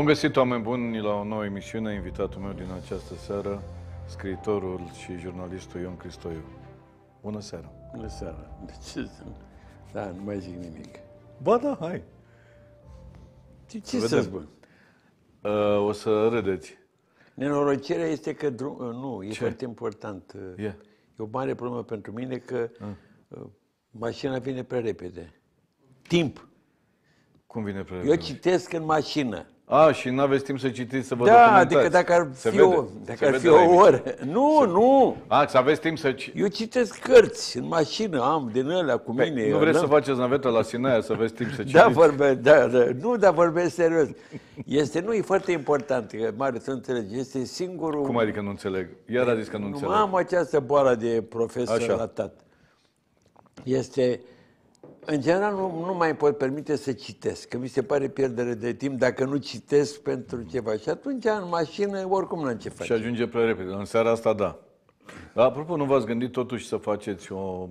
Bun găsit, oameni buni, la o nouă emisiune. Invitatul meu din această seară, scriitorul și jurnalistul Ion Cristoiu. Bună seara! Bună seara! De ce? Da, nu mai zic nimic. Ba da, hai! Ce, ce să spun? Uh, o să râdeți. Nenorocirea este că drum... Uh, nu, e ce? foarte important. Yeah. Uh, e o mare problemă pentru mine că mm. uh. mașina vine prea repede. Timp. Cum vine prea repede? Eu citesc în mașină. A, și nu aveți timp să citiți, să vă da, adică documentați. adică dacă ar fi, o, dacă ar fi o oră. Nu, se... nu. A, să aveți timp să... Eu citesc cărți în mașină, am din ele cu păi, mine. Nu vreți da. să faceți navetă la Sinaia, să aveți timp să da, citiți? Da, vorbe, da, da, nu, dar vorbesc serios. Este, nu, e foarte important, că mare să înțelegi, este singurul... Cum adică nu înțeleg? Iar a zis că nu, nu înțeleg. am această boală de profesor Așa. tată. Este în general nu, nu mai pot permite să citesc, că mi se pare pierdere de timp dacă nu citesc pentru ceva. Și atunci în mașină oricum n-am ce face. Și ajunge prea repede. În seara asta da. Dar apropo, nu v-ați gândit totuși să faceți o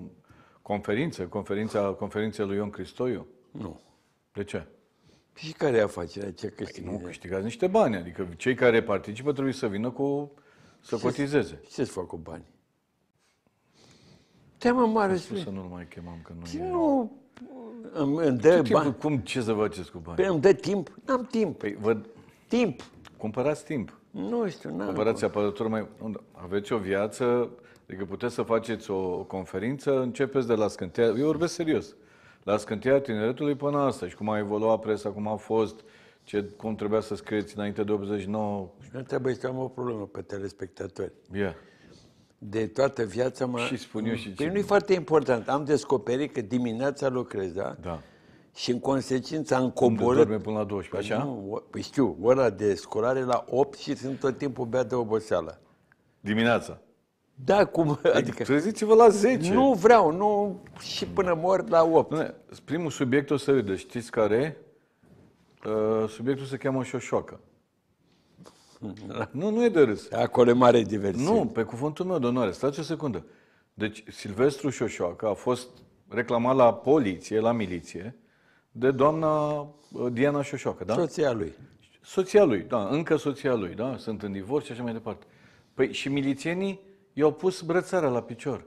conferință, conferința, conferința lui Ion Cristoiu? Nu. De ce? Și care afacerea? Ce Păi nu câștigați niște bani, adică cei care participă trebuie să vină cu... să ce cotizeze. ce să fac cu banii? Teama mare. să nu-l mai chemăm că nu Nu, îmi, dă ce bani. Cum, ce să faceți cu bani? Păi îmi dă timp, n-am timp. Păi, vă... Timp. Cumpărați timp. Nu știu, n-am. Cumpărați apărătură mai... Aveți o viață, adică puteți să faceți o conferință, începeți de la scânteia, eu vorbesc serios, la scânteia tineretului până asta și cum a evoluat presa, cum a fost, ce, cum trebuia să scrieți înainte de 89. Nu trebuie să am o problemă pe telespectatori. Yeah de toată viața mă... Și spun eu și ce... nu e foarte important. Am descoperit că dimineața lucrez, da? Da. Și în consecință am coborât... Cum până la 12, așa? Nu, păi știu, ora de scolare la 8 și sunt tot timpul bea de oboseală. Dimineața? Da, cum... Păi adică... Treziți-vă la 10. Nu vreau, nu... Și până mor la 8. Ne. primul subiect o să râde. Știți care? Uh, subiectul se cheamă șoșoacă. Mm-hmm. nu, nu e de râs. Acolo e mare diversiune. Nu, pe cuvântul meu de onoare. Stați o secundă. Deci, Silvestru Șoșoacă a fost reclamat la poliție, la miliție, de doamna uh, Diana Șoșoacă, da? Soția lui. Soția lui, da, încă soția lui, da? Sunt în divorț și așa mai departe. Păi și milițienii i-au pus brățara la picior.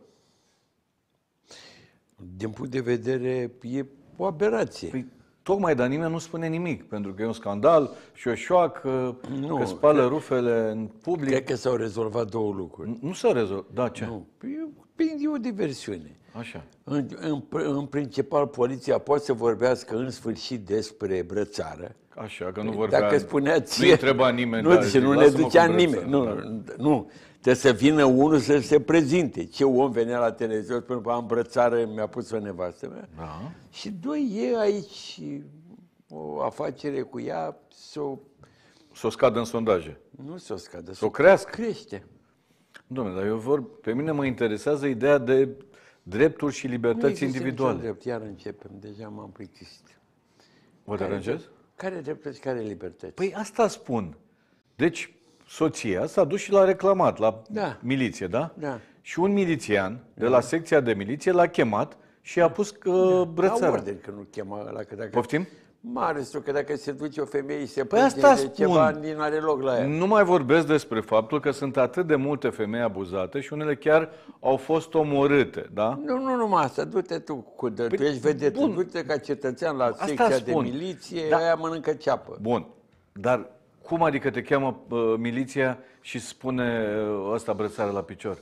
Din punct de vedere, e o aberație. Păi, Tocmai, dar nimeni nu spune nimic, pentru că e un scandal și o șoacă, nu, că spală cred, rufele în public. Cred că s-au rezolvat două lucruri. Nu, nu s-au rezolvat, da, ce? Nu, e, păi, păi, e o diversiune. Așa. În, în, în principal, poliția poate să vorbească în sfârșit despre brățară. Așa, că nu vorbea... Dacă spunea ție... Nu întreba nimeni. Nu, dar, nu ne ducea nimeni. nu, nu. Trebuie să vină unul să se prezinte. Ce om venea la televizor, spune păi, am brățară, mi-a pus o nevastă mea. Da. Și doi, e aici o afacere cu ea, s-o... S-o scadă în sondaje. Nu s-o scadă. S-o crească. Crește. Domnule, dar eu vor, pe mine mă interesează ideea de drepturi și libertăți nu individuale. Drept. Iar începem, deja m-am plictisit. Vă deranjez? Care drepturi, care libertăți? Păi asta spun. Deci, soția s-a dus și l-a reclamat la da. miliție, da? Da. Și un milițian de la da. secția de miliție l-a chemat și a pus uh, brățara. Da. La ordine că nu chema ăla, că dacă... Poftim? Mare că dacă se duce o femeie și se păi asta de ceva, din are loc la ea. Nu mai vorbesc despre faptul că sunt atât de multe femei abuzate și unele chiar au fost omorâte, da? Nu, nu numai asta, du-te tu cu dă, păi, tu ești vedetă, du-te ca cetățean la asta secția spun. de miliție, da. aia mănâncă ceapă. Bun, dar cum adică te cheamă uh, miliția și spune uh, ăsta brățară la picior?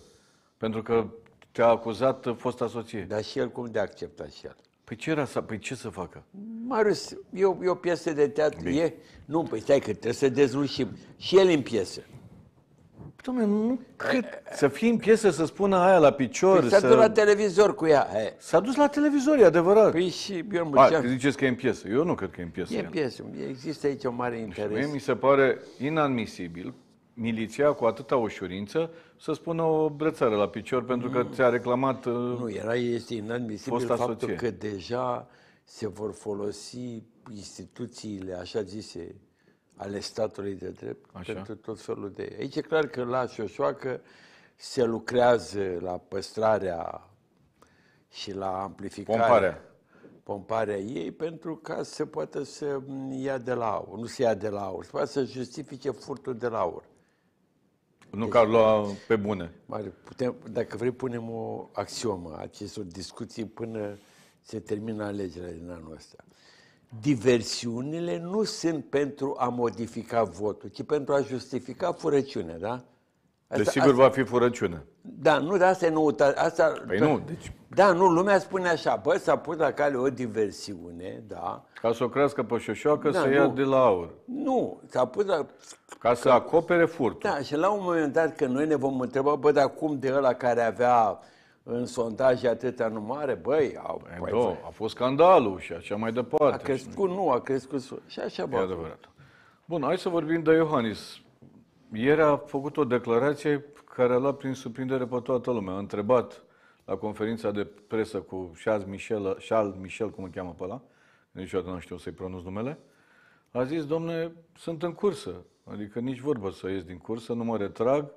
Pentru că te-a acuzat uh, fosta soție. Dar și el cum de accepta și el? Păi ce, era, păi ce să facă? Marius, e o, e o piesă de teatru. E? Nu, păi stai că trebuie să dezlușim. Și el în piesă. Dom'le, nu cred. Să fii în piesă să spună aia la picior. Păi s-a să... dus la televizor cu ea. S-a dus la televizor, e adevărat. Păi și Ion Buceanu. ziceți că e în piesă. Eu nu cred că e în piesă. E în piesă. Există aici un mare interes. Și mie mi se pare inadmisibil miliția cu atâta ușurință să spună o brățară la picior pentru că ți-a reclamat uh, Nu, era, este inadmisibil faptul asocie. că deja se vor folosi instituțiile, așa zise, ale statului de drept Așa. pentru tot felul de... Aici e clar că la Șoșoacă se lucrează la păstrarea și la amplificarea... Pomparea. Pomparea ei pentru ca să poată să ia de la aur. Nu se ia de la aur, să să justifice furtul de la aur. Nu deci, că lua pe bune. Mare, putem, dacă vrei, punem o axiomă acestor discuții până se termină alegerea din anul ăsta diversiunile nu sunt pentru a modifica votul, ci pentru a justifica furăciunea, da? Asta, Desigur asta, va fi furăciune. Da, nu, dar asta e nouă. Asta, păi nu, deci... Da, nu, lumea spune așa, bă, s-a pus la cale o diversiune, da. Ca să o crească pe șoșoacă, da, să nu, ia de la aur. Nu, s-a pus la... Ca să că, acopere furtul. Da, și la un moment dat, că noi ne vom întreba, bă, dar cum de ăla care avea în sondaje atâta numare, băi, au, băi, două, a fost scandalul și așa mai departe. A crescut, nu, a crescut și așa mai adevărat. Bun, hai să vorbim de Iohannis. Ieri a făcut o declarație care a luat prin surprindere pe toată lumea. A întrebat la conferința de presă cu Charles Michel, Charles Michel cum îl cheamă pe ăla, niciodată nu știu să-i pronunț numele, a zis, domne, sunt în cursă, adică nici vorbă să ies din cursă, nu mă retrag,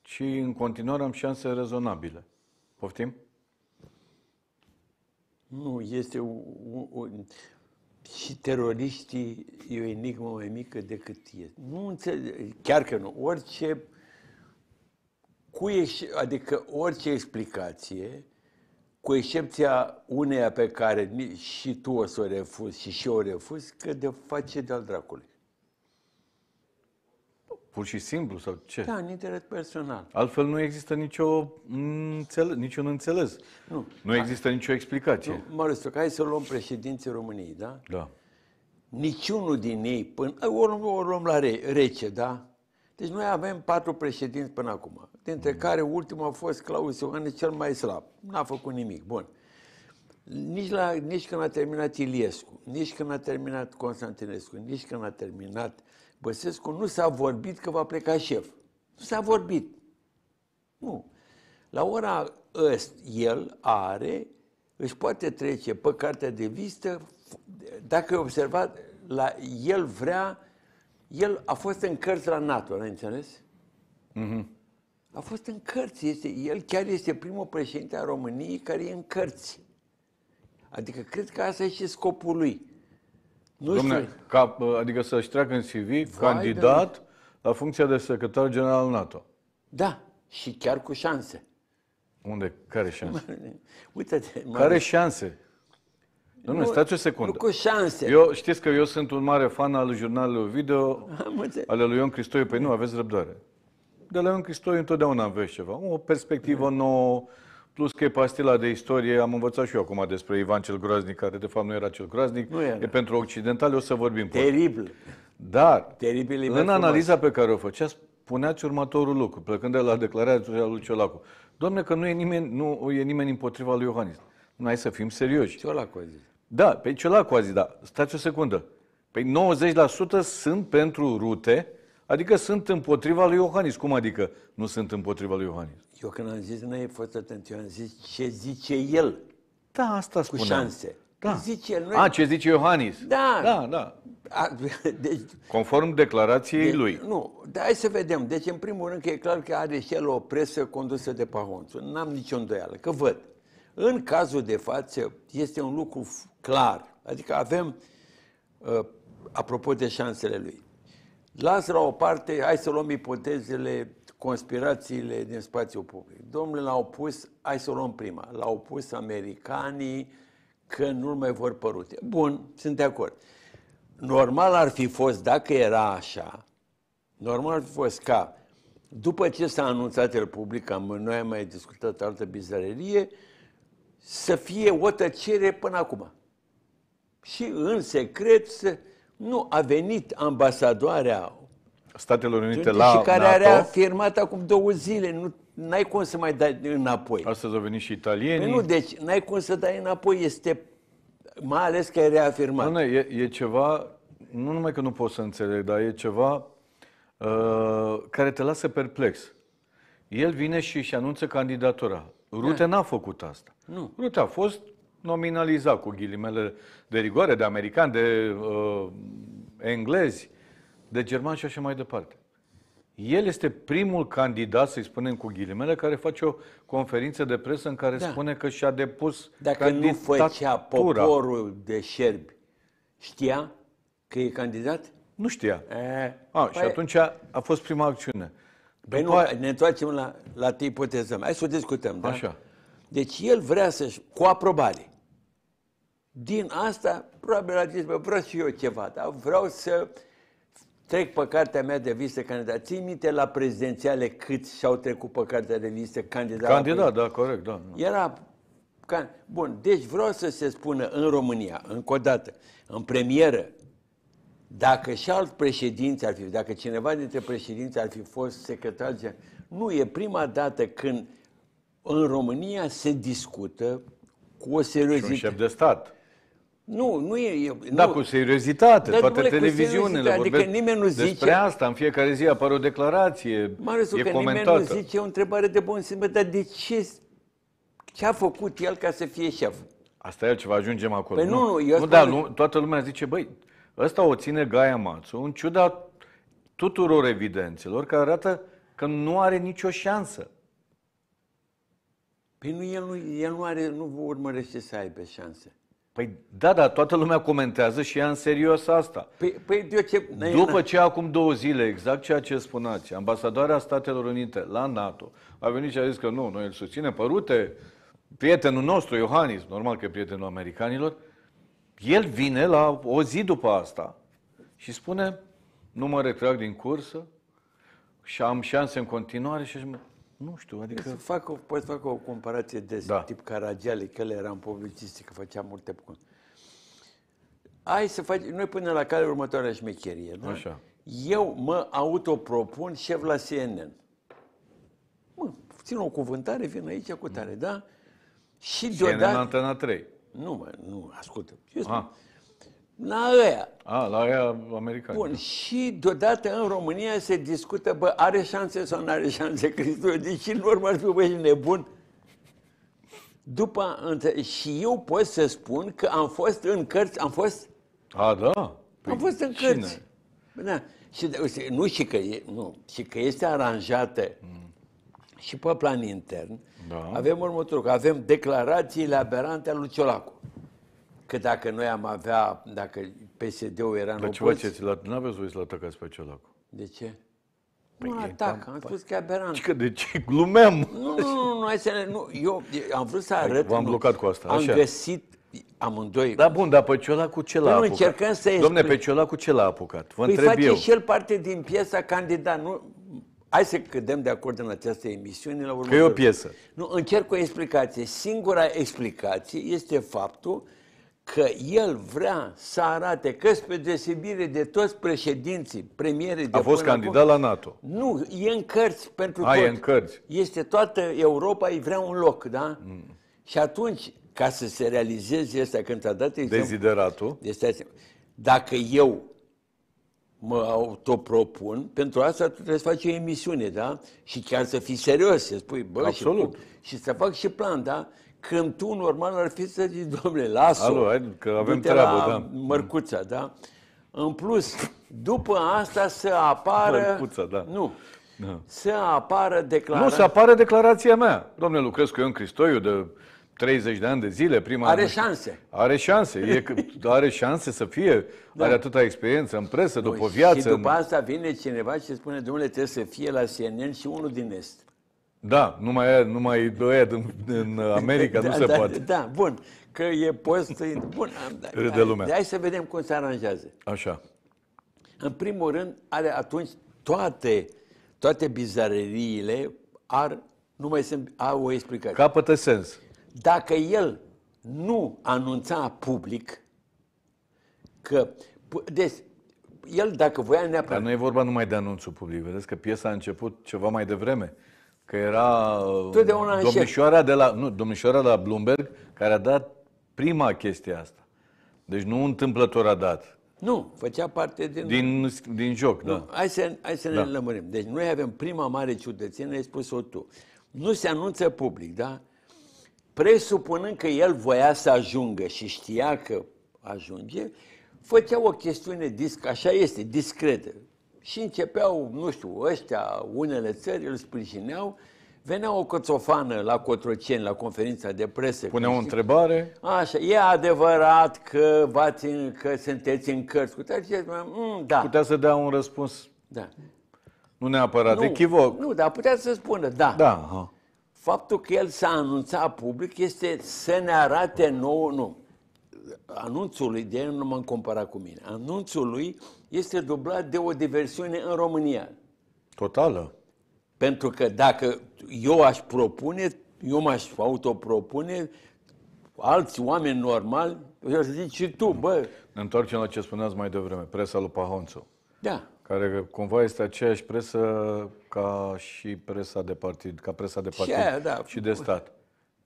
ci în continuare am șanse rezonabile. Poftim? Nu, este o, o, și teroriștii e o enigmă mai mică decât e. Nu înțeleg, chiar că nu, orice cu eș- adică orice explicație, cu excepția uneia pe care și tu o să o refuzi și și eu o refuz, că de face de-al dracului. Pur și simplu sau ce? Da, în interes personal. Altfel nu există nicio înțel- niciun înțeles. Nu. Nu există nicio explicație. Nu, mă răstoc, hai să luăm președinții României, da? Da. Niciunul din ei, până, eh, o, luăm, o luăm la re, rece, da? Deci noi avem patru președinți până acum, dintre mm. care ultimul a fost Claus Iohannis, cel mai slab. N-a făcut nimic. Bun. Nici, la, nici când a terminat Iliescu, nici când a terminat Constantinescu, nici când a terminat Băsescu nu s-a vorbit că va pleca șef. Nu s-a vorbit. Nu. La ora ăsta, el are, își poate trece pe cartea de vizită, dacă e observat, la el vrea, el a fost în cărți la NATO, n-ai înțeles? Mm-hmm. A fost în cărți. Este, el chiar este primul președinte al României care e în cărți. Adică cred că asta e și scopul lui. Nu Domne, știu. Ca, adică să-și treacă în CV Vai candidat de... la funcția de secretar general NATO. Da, și chiar cu șanse. Unde? Care șanse? Uite-te. Care șanse? Domnule, nu, stați o secundă. Nu cu șanse. Eu, știți că eu sunt un mare fan al jurnalului video, ale lui Ion Cristoiu. Păi nu, aveți răbdare. De la Ion Cristoiu întotdeauna aveți ceva. O perspectivă nouă, Plus că e pastila de istorie, am învățat și eu acum despre Ivan cel Groaznic, care de fapt nu era cel groaznic. Nu era. E pentru occidentali, o să vorbim. Teribil. Poate. Dar, Teribil în frumos. analiza pe care o făcea, spuneați următorul lucru, plecând de la declarația lui Ciolacu. Domne, că nu e nimeni, nu e nimeni împotriva lui Iohannis. Nu hai să fim serioși. Ciolacu a zis. Da, pe Ciolacu a zis, da. Stați o secundă. Păi 90% sunt pentru rute, adică sunt împotriva lui Iohannis. Cum adică nu sunt împotriva lui Iohannis? Eu când am zis, nu e foarte atent, eu am zis ce zice el. Da, asta spuneam. Cu șanse. Da. Zice el. Noi... A, ce zice Iohannis. Da. Da, da. A, deci, Conform declarației de, lui. Nu, dar hai să vedem. Deci, în primul rând, că e clar că are și el o presă condusă de Pahonțu. N-am nicio îndoială, că văd. În cazul de față, este un lucru clar. Adică avem, uh, apropo de șansele lui, las la o parte, hai să luăm ipotezele conspirațiile din spațiul public. Domnule, l-au pus, hai să o luăm prima, l-au pus americanii că nu mai vor părute. Bun, sunt de acord. Normal ar fi fost, dacă era așa, normal ar fi fost ca, după ce s-a anunțat el public, am, noi am mai discutat altă bizarerie, să fie o tăcere până acum. Și în secret să... Nu, a venit ambasadoarea Statelor Unite la Și care NATO. are afirmat acum două zile, nu ai cum să mai dai înapoi. Astăzi au venit și italienii. Păi nu, deci n-ai cum să dai înapoi, este mai ales că e reafirmat. Nu, e, e ceva, nu numai că nu pot să înțeleg, dar e ceva uh, care te lasă perplex. El vine și își anunță candidatura. Rute da. n-a făcut asta. Nu. Rute a fost nominalizat cu ghilimele de rigoare, de americani, de uh, englezi de german și așa mai departe. El este primul candidat, să-i spunem cu ghilimele, care face o conferință de presă în care da. spune că și-a depus Dacă nu făcea poporul de șerbi, știa că e candidat? Nu știa. E, a, și păi- atunci a, a fost prima acțiune. Păi nu, aia... ne întoarcem la, la te ipotezăm. Hai să o discutăm, da? Așa. Deci el vrea să-și, cu aprobare, din asta, probabil a zis, bă, vreau și eu ceva, dar vreau să Trec pe cartea mea de vise candidat. Ții minte la prezidențiale cât și-au trecut pe cartea de vise candidat? Candidat, da, corect, da, da. Era... Can... Bun, deci vreau să se spună în România, încă o dată, în premieră, dacă și alt președinte ar fi, dacă cineva dintre președinți ar fi fost secretar general, nu e prima dată când în România se discută cu o seriozitate. Și un șef de stat. Nu, nu e... e da, cu seriozitate, da, toate televiziunile Adică nimeni nu zice... Despre asta, în fiecare zi apare o declarație, Mă e că comentată. nimeni nu zice o întrebare de bun simț, dar de ce, ce a făcut el ca să fie șef? Asta e altceva, ajungem acolo. Păi nu, nu, eu nu, da, nu, toată lumea zice, băi, ăsta o ține Gaia Mațu, în ciuda tuturor evidențelor care arată că nu are nicio șansă. Păi nu, el nu, el nu, are, nu urmărește să aibă șanse. Păi da, da, toată lumea comentează și ea în serios asta. Păi, păi eu ce... După ce acum două zile, exact ceea ce spuneați, ambasadoarea Statelor Unite la NATO a venit și a zis că nu, noi îl susținem părute, prietenul nostru, Iohannis, normal că e prietenul americanilor, el vine la o zi după asta și spune, nu mă retrag din cursă și am șanse în continuare și așa nu știu, adică... Să fac o, poți fac o comparație de da. tip Caragiale, că el era în publicistică, făcea multe... Hai să faci... Noi până la care următoarea șmecherie, nu? Așa. Eu mă autopropun șef la CNN. Mă, țin o cuvântare, vin aici cu tare, mm. da? Și CNN deodată... Antena 3. Nu, mă, nu, ascultă. Eu ah. spun, la ăia. A, la ăia americani. Bun, da. și deodată în România se discută, bă, are șanse sau nu are șanse Cristul? Deci în urmă ar fi, bă, nebun. După, și eu pot să spun că am fost în cărți, am fost... A, da? Păi am fost în cine? Da. Și, nu, și că, e, nu, și că este aranjată mm. și pe plan intern. Da. Avem următorul, avem declarațiile aberante al lui Ciolacu că dacă noi am avea, dacă PSD-ul era în Dar ce faceți? La, n-aveți voie să-l atacați pe acela De ce? Păi nu atac, am păi- spus că e Că de ce? Glumeam. Nu, nu, nu, nu, să nu, eu am vrut să arăt. V-am blocat cu asta, Am așa. găsit amândoi. Da, bun, dar pe celălalt cu ce l-a păi apucat? încercăm să Domne, pe celălalt cu ce l-a apucat? Vă păi întreb face eu. și el parte din piesa candidat. Nu, Hai să cădem de acord în această emisiune la Că e o piesă. Nu, încerc o explicație. Singura explicație este faptul că el vrea să arate că spre desibire de toți președinții, premierii de A fost candidat acum, la NATO. Nu, e în cărți pentru A, tot. e în cărți. Este toată Europa, îi vrea un loc, da? Mm. Și atunci, ca să se realizeze asta, când ți-a dat exemplu, Dezideratul. Este, deci, dacă eu mă autopropun, pentru asta tu trebuie să faci o emisiune, da? Și chiar să fii serios, să spui, bă, Absolut. și, și să fac și plan, da? Când tu, normal, ar fi să zici, domnule, lasă o Alo, hai, că avem treabă, la da. mărcuța, da? În plus, după asta să apară... Mărcuța, da. Nu. Da. Să apară declarația... Nu, să apară declarația mea. Domnule, lucrez cu Ion Cristoiu de 30 de ani de zile, prima Are șanse. Are șanse. E, are șanse să fie. Da. Are atâta experiență în presă, după păi, după viață. Și după în... asta vine cineva și spune, domnule, trebuie să fie la CNN și unul din Est. Da, nu mai e, nu mai e în, în America, da, nu se da, poate. Da, bun, că e post... Bun, am, da, Râde hai, lumea. Hai să vedem cum se aranjează. Așa. În primul rând, are atunci toate, toate bizareriile ar, nu mai sunt, au o explicație. Capătă sens. Dacă el nu anunța public că... Deci, el dacă voia neapărat... Dar nu e vorba numai de anunțul public, vedeți că piesa a început ceva mai devreme. Că era uh, Totdeauna domnișoara de la, nu, domnișoara de la Bloomberg care a dat prima chestie asta. Deci nu întâmplător a dat. Nu, făcea parte din... Din, din joc, nu, da. Hai să, hai să da. ne lămurim. Deci noi avem prima mare ciudățenie, ai spus-o tu. Nu se anunță public, da? Presupunând că el voia să ajungă și știa că ajunge, făcea o chestiune, disc, așa este, discretă și începeau, nu știu, ăștia, unele țări îl sprijineau, venea o coțofană la Cotroceni, la conferința de presă. Pune o întrebare. Așa, e adevărat că, v-ați în, că sunteți în cărți. Putea, ziceți, mm, mm, da. Putea să dea un răspuns. Da. Nu neapărat nu, echivoc. Nu, dar putea să spună, da. Da, aha. Faptul că el s-a anunțat public este să ne arate nouă, nu. Anunțul lui, de el nu m-am comparat cu mine, anunțul lui este dublat de o diversiune în România. Totală. Pentru că dacă eu aș propune, eu m-aș autopropune, alți oameni normali, eu aș zice și tu, bă. Ne întoarcem la ce spuneați mai devreme, presa lui Pahonțu. Da. Care cumva este aceeași presă ca și presa de partid, ca presa de partid aia, da. și de stat.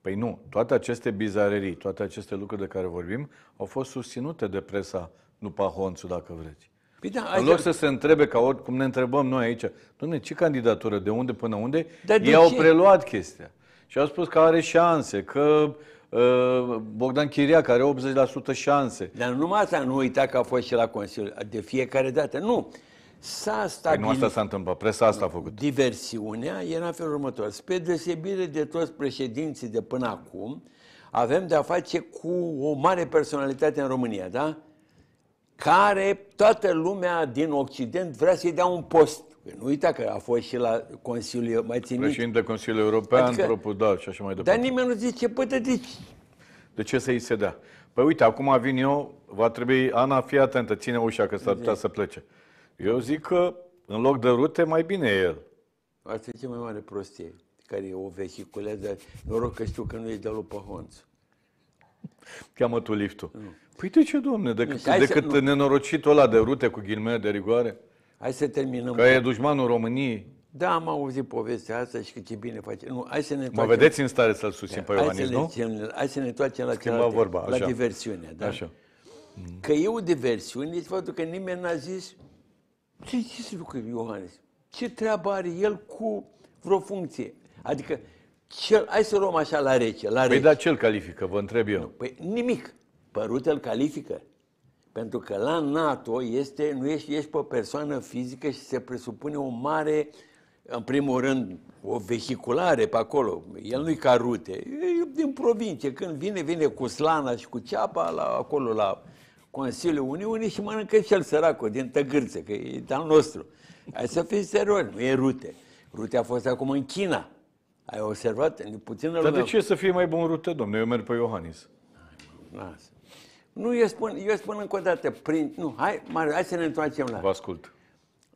Păi nu, toate aceste bizarerii, toate aceste lucruri de care vorbim, au fost susținute de presa lui Pahonțu, dacă vreți. Bine, păi da, în loc să se întrebe ca oricum ne întrebăm noi aici, domnule, ce candidatură, de unde până unde, Dar ei au ce? preluat chestia. Și au spus că are șanse, că uh, Bogdan Chiriac are 80% șanse. Dar numai asta, nu uita că a fost și la Consiliu, de fiecare dată. Nu. S-a stabilit... Păi nu asta s-a întâmplat, presa asta a făcut. Diversiunea era în felul următor. Spre deosebire de toți președinții de până acum, avem de-a face cu o mare personalitate în România, da? care toată lumea din Occident vrea să-i dea un post. Păi nu uita că a fost și la Consiliul, mai ținit. Președinte Consiliul European, adică, da, și așa mai departe. Dar nimeni nu zice, păi tătici. De ce să-i se dea? Păi uite, acum vin eu, va trebui, Ana, fii atentă, ține ușa că s-ar putea să plece. Eu zic că în loc de rute, mai bine e el. Asta e cea mai mare prostie care o vehiculează. Noroc că știu că nu e de Lupă honță. Cheamă tu liftul. Nu. Păi de ce, domne, decât, Hai decât să... nenorocitul ăla de rute cu ghilmele de rigoare? Hai să terminăm. Că e dușmanul României. Da, am auzit povestea asta și că ce bine face. Nu, hai să ne mă vedeți în stare să-l susțin pe Ioanis, nu? Lecem, hai să ne toacem la Schimba cealaltă, vorba, la diversiune. Da? Așa. Mm. Că e o diversiune, este faptul că nimeni n-a zis ce, ce se lucră Ioanis? Ce treabă are el cu vreo funcție? Adică cel, hai să luăm așa la rece. La păi rece. da, ce califică, vă întreb eu? Nu, păi nimic. Părut îl califică. Pentru că la NATO este, nu ești, ești pe persoană fizică și se presupune o mare, în primul rând, o vehiculare pe acolo. El nu-i ca rute. E din provincie. Când vine, vine cu slana și cu ceapa la, acolo la Consiliul Uniunii și mănâncă cel săracul din tăgârță, că e al nostru. Hai să fim serioși, nu e rute. Rute a fost acum în China ai observat? Puțină Dar lume... de ce să fie mai bun rută, domnule? Eu merg pe Iohannis. Lasă. Nu, eu spun, eu spun încă o dată, prin, nu, hai, Mario, hai să ne întoarcem la... Vă ascult.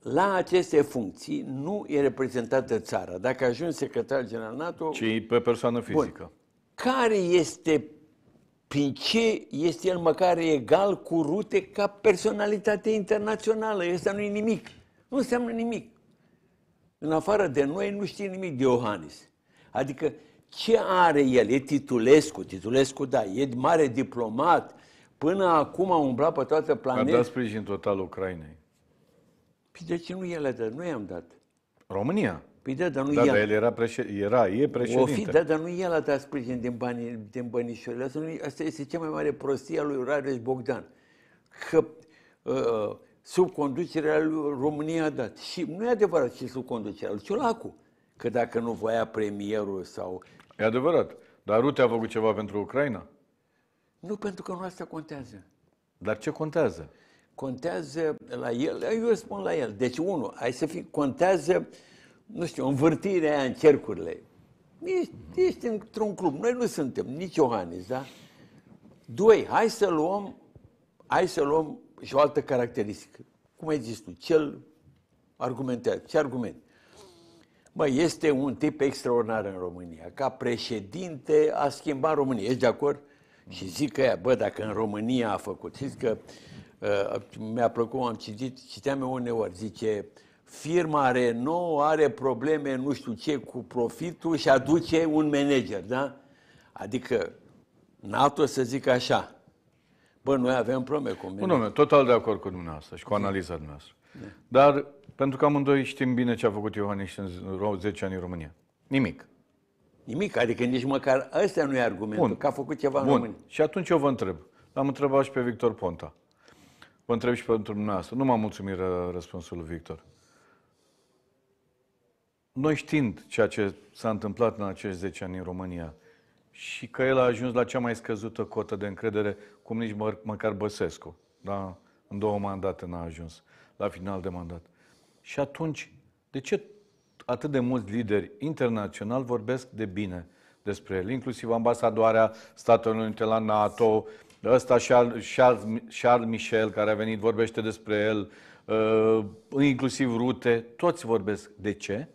La aceste funcții nu e reprezentată țara. Dacă ajungi secretar general NATO... Ci pe persoană fizică. Bun. Care este, prin ce este el măcar egal cu rute ca personalitate internațională? Este nu e nimic. Nu înseamnă nimic. În afară de noi nu știe nimic de Iohannis. Adică ce are el? E Titulescu, Titulescu, da, e mare diplomat, până acum a umblat pe toată planeta. A dat sprijin total Ucrainei. Păi de ce nu el a dat? Nu i-am dat. România? Păi da, dar nu da, el. Da, el era, președ... era e președinte. O fi, da, dar nu el a dat sprijin din, banii, din bănișorile. Asta, nu, asta este cea mai mare prostie a lui Rareș Bogdan. Că uh, sub conducerea lui România a dat. Și nu e adevărat și sub conducerea lui Ciolacu că dacă nu voia premierul sau... E adevărat. Dar Rute a făcut ceva pentru Ucraina? Nu, pentru că nu asta contează. Dar ce contează? Contează la el, eu spun la el. Deci, unul, hai să fii, contează, nu știu, învârtirea aia în cercurile. Ești, ești într-un club, noi nu suntem, nici Iohannis, da? Doi, hai să luăm, hai să luăm și o altă caracteristică. Cum ai zis tu, cel argumentat, ce argument? Mă, este un tip extraordinar în România. Ca președinte a schimbat România. Ești de acord? Și zic că ea, bă, dacă în România a făcut. Știți că uh, mi-a plăcut, am citit, citeam eu uneori, zice, firma Renault are probleme, nu știu ce, cu profitul și aduce un manager, da? Adică, NATO să zic așa, bă, noi avem probleme cu manager. Bun, total de acord cu dumneavoastră și cu analiza dumneavoastră. Da. Dar pentru că amândoi știm bine ce a făcut Iohannis în 10 ani în România. Nimic. Nimic, adică nici măcar ăsta nu e argumentul, Bun. că a făcut ceva Bun. în România. Și atunci eu vă întreb. L-am întrebat și pe Victor Ponta. Vă întreb și pentru dumneavoastră. Nu m-am mulțumit răspunsul lui Victor. Noi știind ceea ce s-a întâmplat în acești 10 ani în România și că el a ajuns la cea mai scăzută cotă de încredere, cum nici mă, măcar Băsescu, da? în două mandate n-a ajuns, la final de mandat. Și atunci, de ce atât de mulți lideri internaționali vorbesc de bine despre el, inclusiv ambasadoarea Statelor Unite la NATO, ăsta Charles, Charles, Charles Michel care a venit vorbește despre el, uh, inclusiv rute, toți vorbesc. De ce?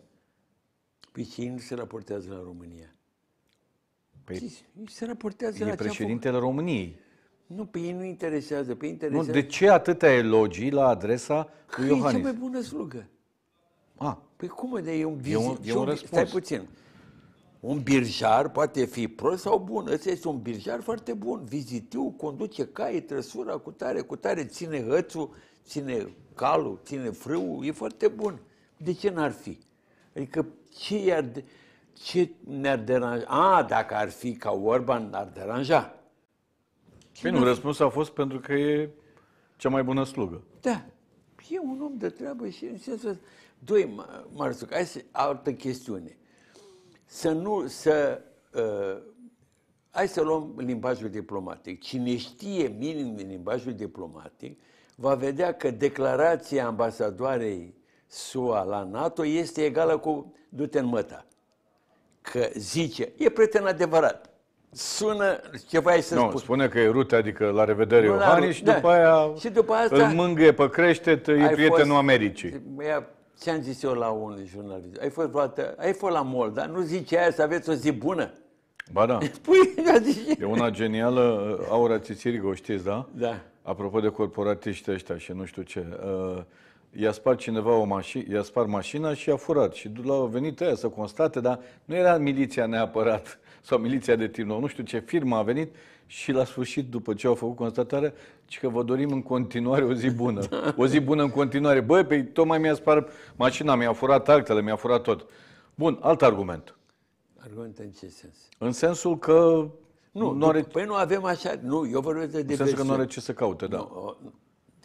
Păi nu se raportează la România. Păi, se raportează e la președintele României. Nu, pe ei nu interesează, pe ei interesează... Nu, de ce atâtea elogii la adresa că lui Iohannis? e cea mai bună slugă. A. Ah. Păi cum, de e un, vizi, e un, e un, un răspuns. Stai puțin. Un birjar poate fi prost sau bun. Ăsta este un birjar foarte bun. Vizitiu, conduce caie, trăsura cu tare, cu tare, ține hățul, ține calul, ține frâul, e foarte bun. De ce n-ar fi? Adică ce, i-ar, ce ne-ar deranja? A, dacă ar fi ca Orban, ar deranja. Bine, răspunsul a fost pentru că e cea mai bună slugă. Da. E un om de treabă și în sensul ăsta. Doi, Marzuc, hai să, altă chestiune. Să nu, să, uh, hai să luăm limbajul diplomatic. Cine știe minim limbajul diplomatic, va vedea că declarația ambasadoarei SUA la NATO este egală cu du-te în măta. Că zice, e prieten adevărat, sună, ceva ai să nu, spun. spune că e rute, adică la revedere Iohannis și, da. după aia și după aia îl mângâie pe crește, e prietenul fost, Americii. Ia, ce-am zis eu la unul jurnalist? Ai fost, vreodată, ai fost la mol, dar nu zice aia să aveți o zi bună? Ba da. Pui, e una genială, Aura Țițirică, o știți, da? Da. Apropo de corporatiști ăștia și nu știu ce. Uh, i-a spart cineva o mașină, i-a spart mașina și a furat. Și la venit aia să constate, dar nu era miliția neapărat sau miliția de Tirnou, nu știu ce firmă a venit și la sfârșit, după ce au făcut constatarea, ci că vă dorim în continuare o zi bună. O zi bună în continuare. Băi, pe tocmai mi-a spart mașina, mi-a furat actele, mi-a furat tot. Bun, alt argument. Argument în ce sens? În sensul că nu, nu are... Păi nu avem așa, nu, eu vorbesc de În sensul că nu are ce să caute, da. Nu,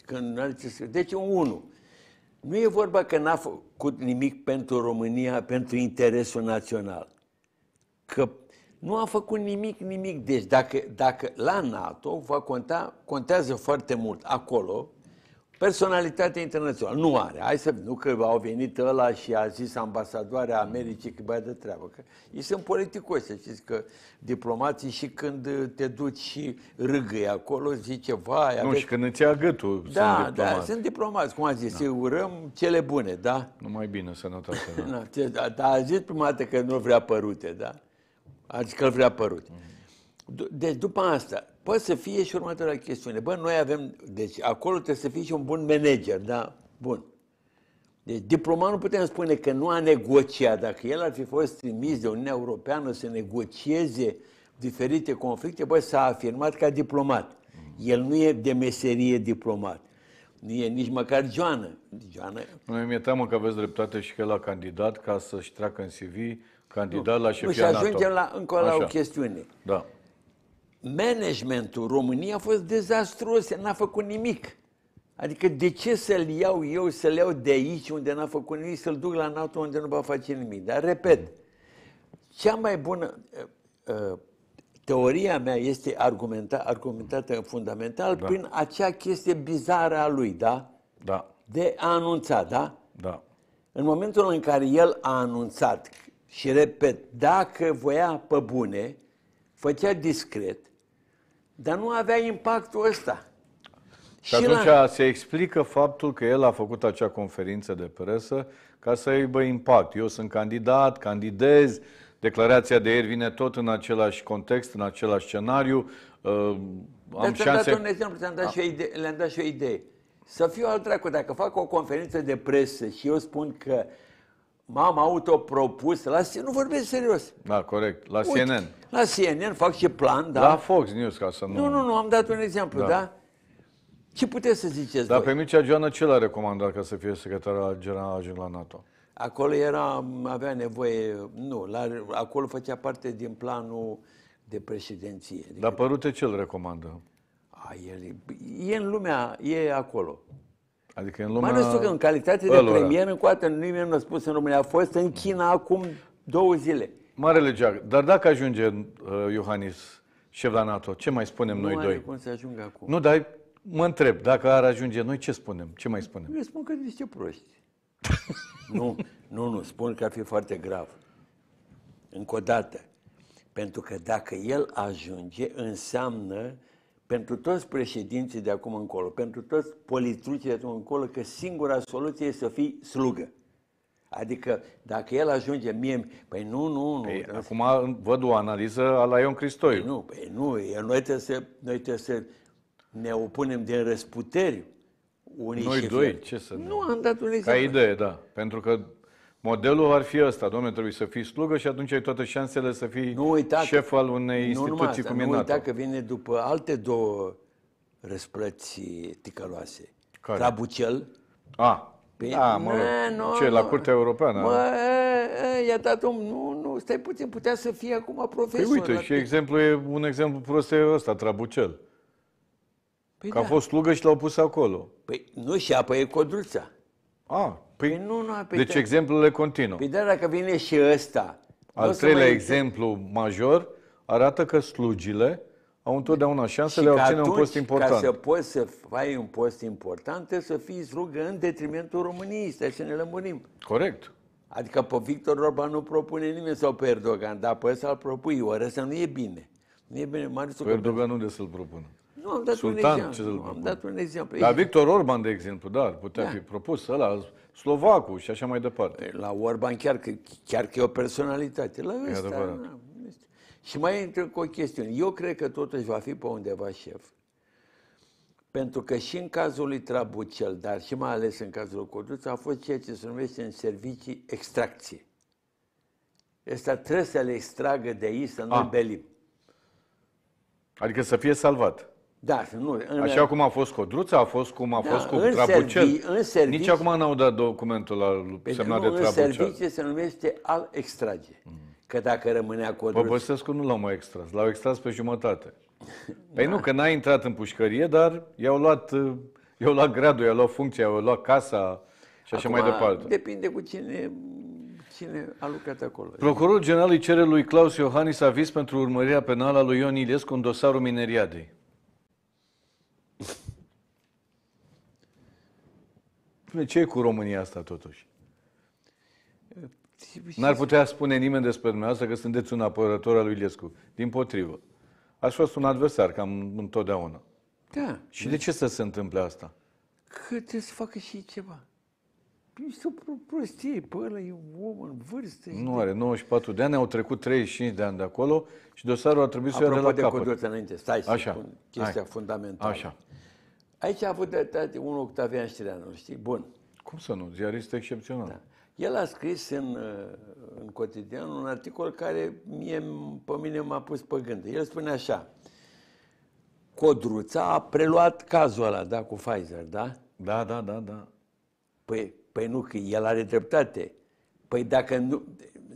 că nu are ce să... Deci, unul, unu. Nu e vorba că n-a făcut nimic pentru România, pentru interesul național. Că nu a făcut nimic, nimic. Deci dacă, dacă la NATO va conta, contează foarte mult acolo, personalitatea internațională. Nu are. Hai să nu că au venit ăla și a zis ambasadoarea Americii că băia de treabă. Că ei sunt politicoși, să știți că diplomații și când te duci și râgâi acolo, zice, vai... Nu, aveți... și când îți ia gâtul, da, sunt da, diplomați. Da, sunt diplomați, cum a zis, da. urăm cele bune, da? Numai bine, sănătate. Da, da, da a zis prima dată că nu vrea părute, da? Adică îl vrea părut. Deci după asta, poate să fie și următoarea chestiune. Bă, noi avem, deci acolo trebuie să fii și un bun manager, da? Bun. Deci nu putem spune că nu a negociat. Dacă el ar fi fost trimis de Uniunea Europeană să negocieze diferite conflicte, poate s-a afirmat ca diplomat. Mm-hmm. El nu e de meserie diplomat. Nu e nici măcar Joana. Joana... Nu, mi-e teamă că aveți dreptate și că el a candidat ca să-și treacă în CV Candidat nu. la șefia Și ajungem la, încă la Așa. o chestiune. Da. Managementul României a fost dezastruos, n-a făcut nimic. Adică de ce să-l iau eu, să-l iau de aici unde n-a făcut nimic, să-l duc la NATO unde nu va face nimic. Dar repet, cea mai bună ă, ă, teoria mea este argumenta, argumentată fundamental da. prin acea chestie bizară a lui, da? Da. De a anunța, da? Da. În momentul în care el a anunțat și repet, dacă voia pe bune, făcea discret, dar nu avea impactul ăsta. Și, și atunci la... se explică faptul că el a făcut acea conferință de presă ca să aibă impact. Eu sunt candidat, candidez, declarația de ieri vine tot în același context, în același scenariu. Uh, am de șanse... dat un exemplu, da. le-am dat, le dat și o idee. Să fiu al dracu, dacă fac o conferință de presă și eu spun că m-am autopropus, la, nu vorbesc serios. Da, corect, la Uite, CNN. La CNN fac și plan, da? La Fox News, ca să nu... Nu, nu, nu, am dat un exemplu, da? da? Ce puteți să ziceți Dar voi? pe Mircea Joana ce l-a recomandat ca să fie secretar general ajung la NATO? Acolo era, avea nevoie, nu, la, acolo făcea parte din planul de președinție. Adică Dar Părute ce îl recomandă? A, el, e în lumea, e acolo. Adică în lumea... Mai nu că în calitate de Alora. premier coate nimeni nu a spus în România. A fost în China acum două zile. Marele Jack, dar dacă ajunge uh, Iohannis șef la NATO, ce mai spunem nu noi doi? Nu are cum să ajungă acum. Nu, dar mă întreb, dacă ar ajunge noi, ce spunem? Ce mai spunem? Eu spun că niște proști. nu, nu, nu, spun că ar fi foarte grav. Încă o dată. Pentru că dacă el ajunge, înseamnă pentru toți președinții de acum încolo, pentru toți politrucii de acum încolo, că singura soluție este să fii slugă. Adică dacă el ajunge mie, păi nu, nu, nu. Păi, acum văd o analiză a la Ion Cristoiu. Păi nu, păi nu, noi trebuie să, noi trebuie să ne opunem din răsputeri unii Noi doi, ce să ne... Nu, am dat un exemplu. Ca idee, da. Pentru că Modelul ar fi ăsta, domnule, trebuie să fii slugă și atunci ai toate șansele să fii nu uita șef că, al unei instituții asta, cum Nu uita că vine după alte două răsplăți ticăloase. Care? Trabucel. A, pe... da, mă rog. Nu, Ce, la Curtea Europeană? Mă, i-a dat om, nu, nu, stai puțin, putea să fie acum păi profesor. Păi uite, și exemplu e, un exemplu prost e ăsta, Trabucel. Păi că da. a fost slugă și l-au pus acolo. Păi nu, și apă e codruța. A, Păi nu, nu. Păi deci da. exemplele continuă. Păi dar dacă vine și ăsta... Al treilea exemplu major arată că slugile au întotdeauna șansă să le obțină atunci, un post important. ca să poți să faci un post important, trebuie să fii slugă în detrimentul României. Stai să ne lămurim. Corect. Adică pe Victor Orban nu propune nimeni sau pe Erdogan, dar pe ăsta îl propui. Ori să nu e bine. Nu e bine. mai pe Erdogan unde să-l propună? Nu, am dat Sultan, un exemplu. Ce să-l propună? Am dat un exemplu. Dar Victor Orban, de exemplu, da, ar putea da. fi propus. Ăla Slovacul și așa mai departe. La Orban chiar că, chiar că e o personalitate. La e ăsta, Na, Și mai intră cu o chestiune. Eu cred că totuși va fi pe undeva șef. Pentru că și în cazul lui Trabucel, dar și mai ales în cazul lui Codruț, a fost ceea ce se numește în servicii extracție. Ăsta trebuie să le extragă de aici, să nu ah. belim. Adică să fie salvat. Da, nu. În, Așa cum a fost Codruța, a fost cum a da, fost cu în Trabucel. Servi, în servici, Nici acum n-au dat documentul la păi semnat de Trabucel. În serviciu se numește al extrage. Mm. Că dacă rămânea Codruța... Băsescu nu l-au mai extras, l-au extras pe jumătate. Păi da. nu, că n-a intrat în pușcărie, dar i-au luat, uh, i-au luat gradul, i-au luat funcția, i-au luat casa și așa Acum, mai departe. Depinde cu cine, cine a lucrat acolo. Procurorul general îi cere lui Claus Iohannis avis pentru urmărirea penală a lui Ion Iliescu în dosarul mineriadei. Spune, ce e cu România asta totuși? N-ar putea spune nimeni despre dumneavoastră că sunteți un apărător al lui Iliescu. Din potrivă. Aș fost un adversar cam întotdeauna. Da. Și de, ce să se întâmple asta? Că trebuie să facă și ceva. Este păi, o prostie, pe ăla e un om în vârstă. Nu are 94 de ani, au trecut 35 de ani de acolo și dosarul a trebuit să să ia de la capăt. Apropo de înainte, stai să Așa. spun chestia Hai. fundamentală. Așa. Aici a avut dreptate unul Octavian Știreanu, știi? Bun. Cum să nu? Ziarist excepțional. Da. El a scris în, uh, în cotidian un articol care mie, pe mine m-a pus pe gând. El spune așa, Codruța a preluat cazul ăla, da, cu Pfizer, da? Da, da, da, da. Păi, păi nu, că el are dreptate. Păi dacă nu...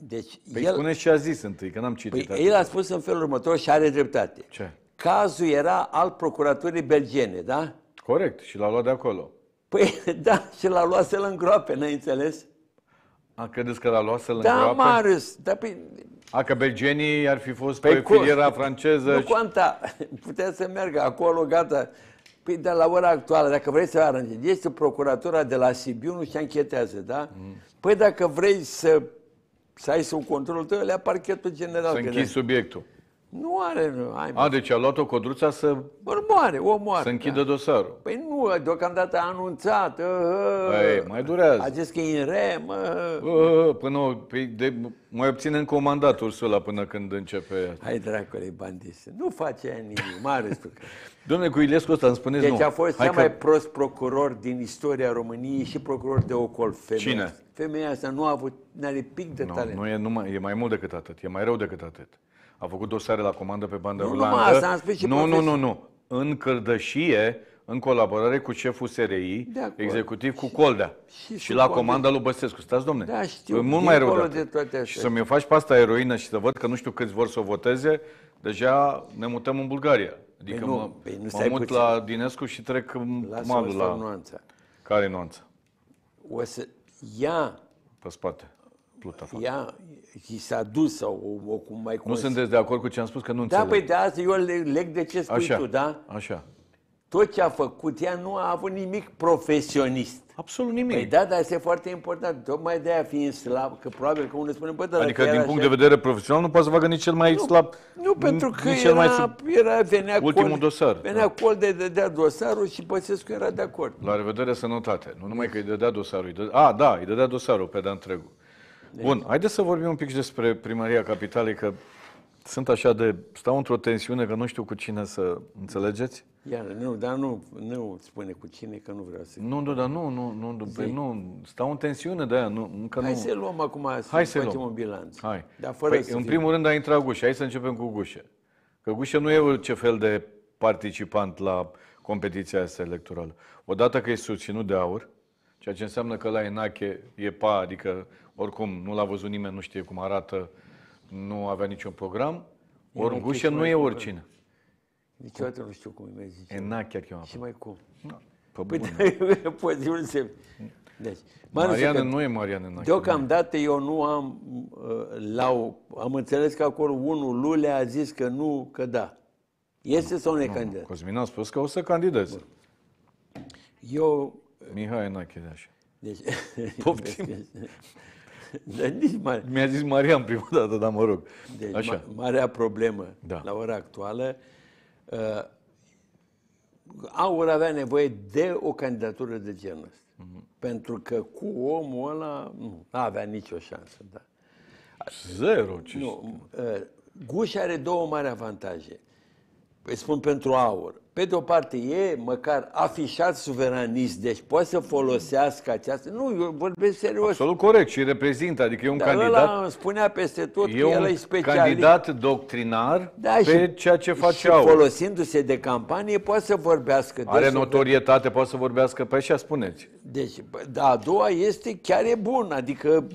Deci păi el, spune ce a zis întâi, că n-am citit. Păi el a spus în felul următor și are dreptate. Ce? Cazul era al procuraturii belgiene, da? Corect, și l-a luat de acolo. Păi da, și l-a luat să-l îngroape, n-ai înțeles? A, credeți că l-a luat să-l da, îngroape? Da, Marius, da, pe... Păi- A, că belgenii ar fi fost păi pe cu... filiera franceză. Nu și... conta, putea să meargă acolo, gata. Păi, dar la ora actuală, dacă vrei să aranjezi, este procuratura de la Sibiu, nu se închetează, da? Mm. Păi dacă vrei să, să ai sub control tău, le parchetul general. Să închizi subiectul. Nu are... Ai, A, deci a luat-o codruța să... Bărboare, o moare. Să închidă da. dosarul. Păi nu, deocamdată a anunțat. Ei, ă, ă, păi, ă. mai durează. A zis că e în rem. Până, pe, păi de, mai obținem comandat Ursula până când începe. Hai, dracule, bandise, nu face nimic, mare spune. Domnule, cu Ilescu ăsta îmi spuneți deci nu. a fost cel că... mai prost procuror din istoria României și procuror de ocol. femeie. Cine? Femeia asta nu a avut, n-are pic de no, talent. Nu, e, numai, e mai mult decât atât, e mai rău decât atât a făcut dosare la comandă pe bandă nu, rulantă. Numai asta, am spus și nu, nu, nu, nu. În cărdășie, în colaborare cu șeful SRI, executiv cu Coldea. Și, și la comanda lui Băsescu. Stați, domne, da, știu, păi mult mai rău de toate Și să-mi faci pasta eroină și să văd că nu știu câți vor să o voteze, deja ne mutăm în Bulgaria. Adică păi nu, mă, păi nu mă mut puțin. la Dinescu și trec Lasă malul la... Nuanța. Care nuanță? O să ia... Pe spate. Pluta, ia și s-a dus sau o, o cum mai Nu sunteți de acord cu ce am spus? Că nu da, înțeleg. Da, păi de asta eu leg de ce spui așa, tu, da? Așa. Tot ce a făcut ea nu a avut nimic profesionist. Absolut nimic. Păi da, dar este foarte important. Tocmai de aia fiind slab, că probabil că unul spune, bă, dar Adică din punct așa... de vedere profesional nu poate să facă nici cel mai nu, slab. Nu, pentru că era, cel mai sub... era, venea ultimul col, dosar. Venea da. col de dădea dosarul și Băsescu era de acord. La revedere sănătate. Nu numai că îi dădea dosarul. Îi dă... A, da, îi dădea dosarul pe de întregul. Deci- Bun, haideți să vorbim un pic și despre primăria capitalei, că sunt așa de... stau într-o tensiune că nu știu cu cine să înțelegeți. Iar, nu, dar nu, nu spune cu cine, că nu vreau să... Nu, nu, dar nu, nu, nu, pe, nu stau în tensiune de aia, nu, încă Hai nu... să luăm acum, să Hai să facem luăm. un bilanț. Hai. Dar fără păi, să în primul rând a intrat Gușe, hai să începem cu Gușe. Că Gușe nu e ce fel de participant la competiția asta electorală. Odată că e susținut de aur, ceea ce înseamnă că la Enache e pa, adică oricum, nu l-a văzut nimeni, nu știe cum arată, nu avea niciun program. Orgușă nu e oricine. Niciodată nu știu cum îi zice. Enache chiar chema. Și mai cum. Da. Pe păi, bun. nu Deci, Mariană nu e Mariană Nache. Deocamdată eu nu am uh, lau, am înțeles că acolo unul Lulea a zis că nu, că da. Este nu, sau nu e candidat? Cosmin a spus că o să candideze. Eu... Mihai Nache de așa. Deci, Poftim. Deci, nici Mi-a zis Maria în prima dată, dar mă rog. Deci, Așa. Ma- marea problemă da. la ora actuală, uh, aur avea nevoie de o candidatură de genul ăsta. Mm-hmm. Pentru că cu omul ăla nu avea nicio șansă. Da. Zero, ce nu, uh, Guș are două mari avantaje îi spun pentru aur. Pe de o parte e măcar afișat suveranist, deci poate să folosească această... Nu, eu vorbesc serios. Absolut corect și reprezintă, adică e un Dar candidat... Dar spunea peste tot e că el e specialist. candidat doctrinar da, pe și, ceea ce face și aur. folosindu-se de campanie poate să vorbească. Are de deci- notorietate, poate să vorbească pe așa, spuneți. Deci, da, a doua este chiar e bun, adică...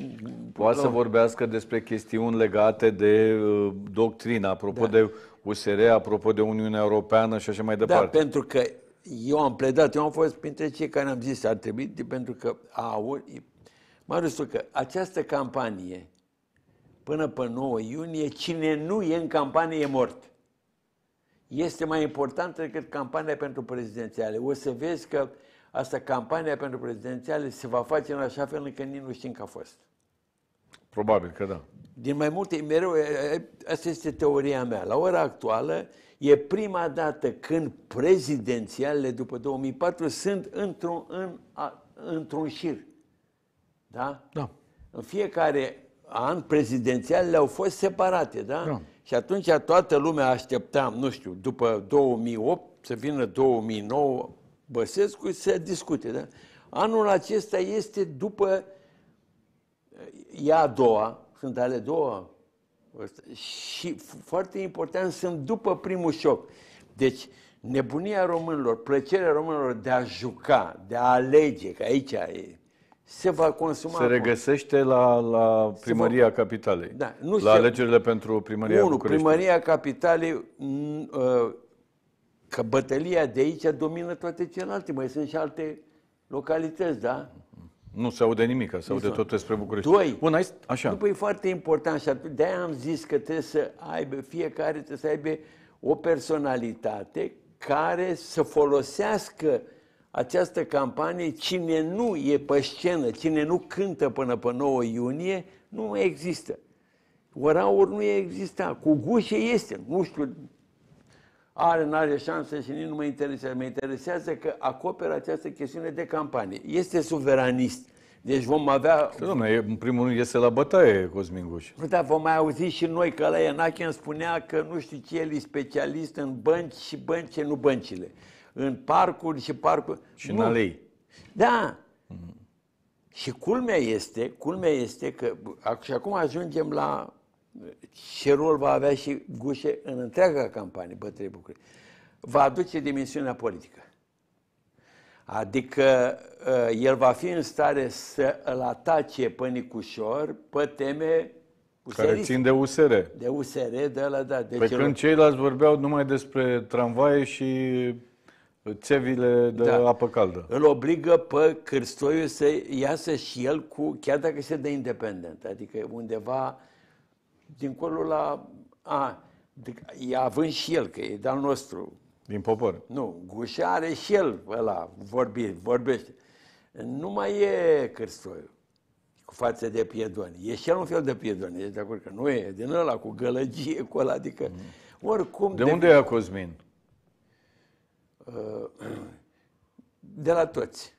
Poate să vorbească despre chestiuni legate de uh, doctrină, apropo da. de USR, apropo de Uniunea Europeană și așa mai da, departe. Da, pentru că eu am pledat, eu am fost printre cei care am zis ar trebui, de, pentru că au, Marius că această campanie, până pe 9 iunie, cine nu e în campanie e mort. Este mai importantă decât campania pentru prezidențiale. O să vezi că asta, campania pentru prezidențiale, se va face în așa fel încât nimeni nu știe că a fost. Probabil că da. Din mai multe, mereu, asta este teoria mea. La ora actuală e prima dată când prezidențialele după 2004 sunt într-un, în, într-un șir. Da? Da. În fiecare an prezidențialele au fost separate, da? da. Și atunci toată lumea așteptam, nu știu, după 2008 să vină 2009 Băsescu să discute, da? Anul acesta este după e a doua, sunt ale două Și foarte important, sunt după primul șoc. Deci, nebunia românilor, plăcerea românilor de a juca, de a alege, că aici e, se va consuma. Se regăsește la, la primăria va... capitalei. Da, nu la se... alegerile pentru primăria Unu, București. primăria capitalei, mm, ă, că bătălia de aici domină toate celelalte. Mai sunt și alte localități, da? Nu se aude nimic, se aude exact. tot despre București. Doi, Bun, ai... așa. după e foarte important și de-aia am zis că trebuie să aibă, fiecare trebuie să aibă o personalitate care să folosească această campanie, cine nu e pe scenă, cine nu cântă până pe 9 iunie, nu mai există. Oraur nu există. Cu gușe este. Nu știu are, nu are șanse și nici nu mă interesează. Mă interesează că acoperă această chestiune de campanie. Este suveranist. Deci vom avea... Păi, Doamne, în primul rând iese la bătaie Cosmin Guș. Da, vom mai auzi și noi că la Ianache îmi spunea că nu știu ce el e specialist în bănci și bănci, nu băncile. În parcuri și parcuri... Și nu. în alei. Da. Mm-hmm. Și culmea este, culmea este că și acum ajungem la ce rol va avea și Gușe în întreaga campanie Bătăie București, va aduce dimensiunea politică. Adică uh, el va fi în stare să îl atace pe Nicușor pe teme Care țin de USR. De USR, de la da. De Pe păi celor... când ceilalți vorbeau numai despre tramvaie și țevile de da. apă caldă. Îl obligă pe Cârstoiu să iasă și el cu, chiar dacă se dă independent, adică undeva dincolo la... A, de, adică e având și el, că e de-al nostru. Din popor. Nu, Gușa are și el ăla, vorbi, vorbește. Nu mai e Cârstoiu cu față de piedoni. E și el un fel de piedon, ești de acord că nu e, din ăla cu gălăgie, cu ăla, adică mm. oricum... De, de unde e Cosmin? Uh, de la toți.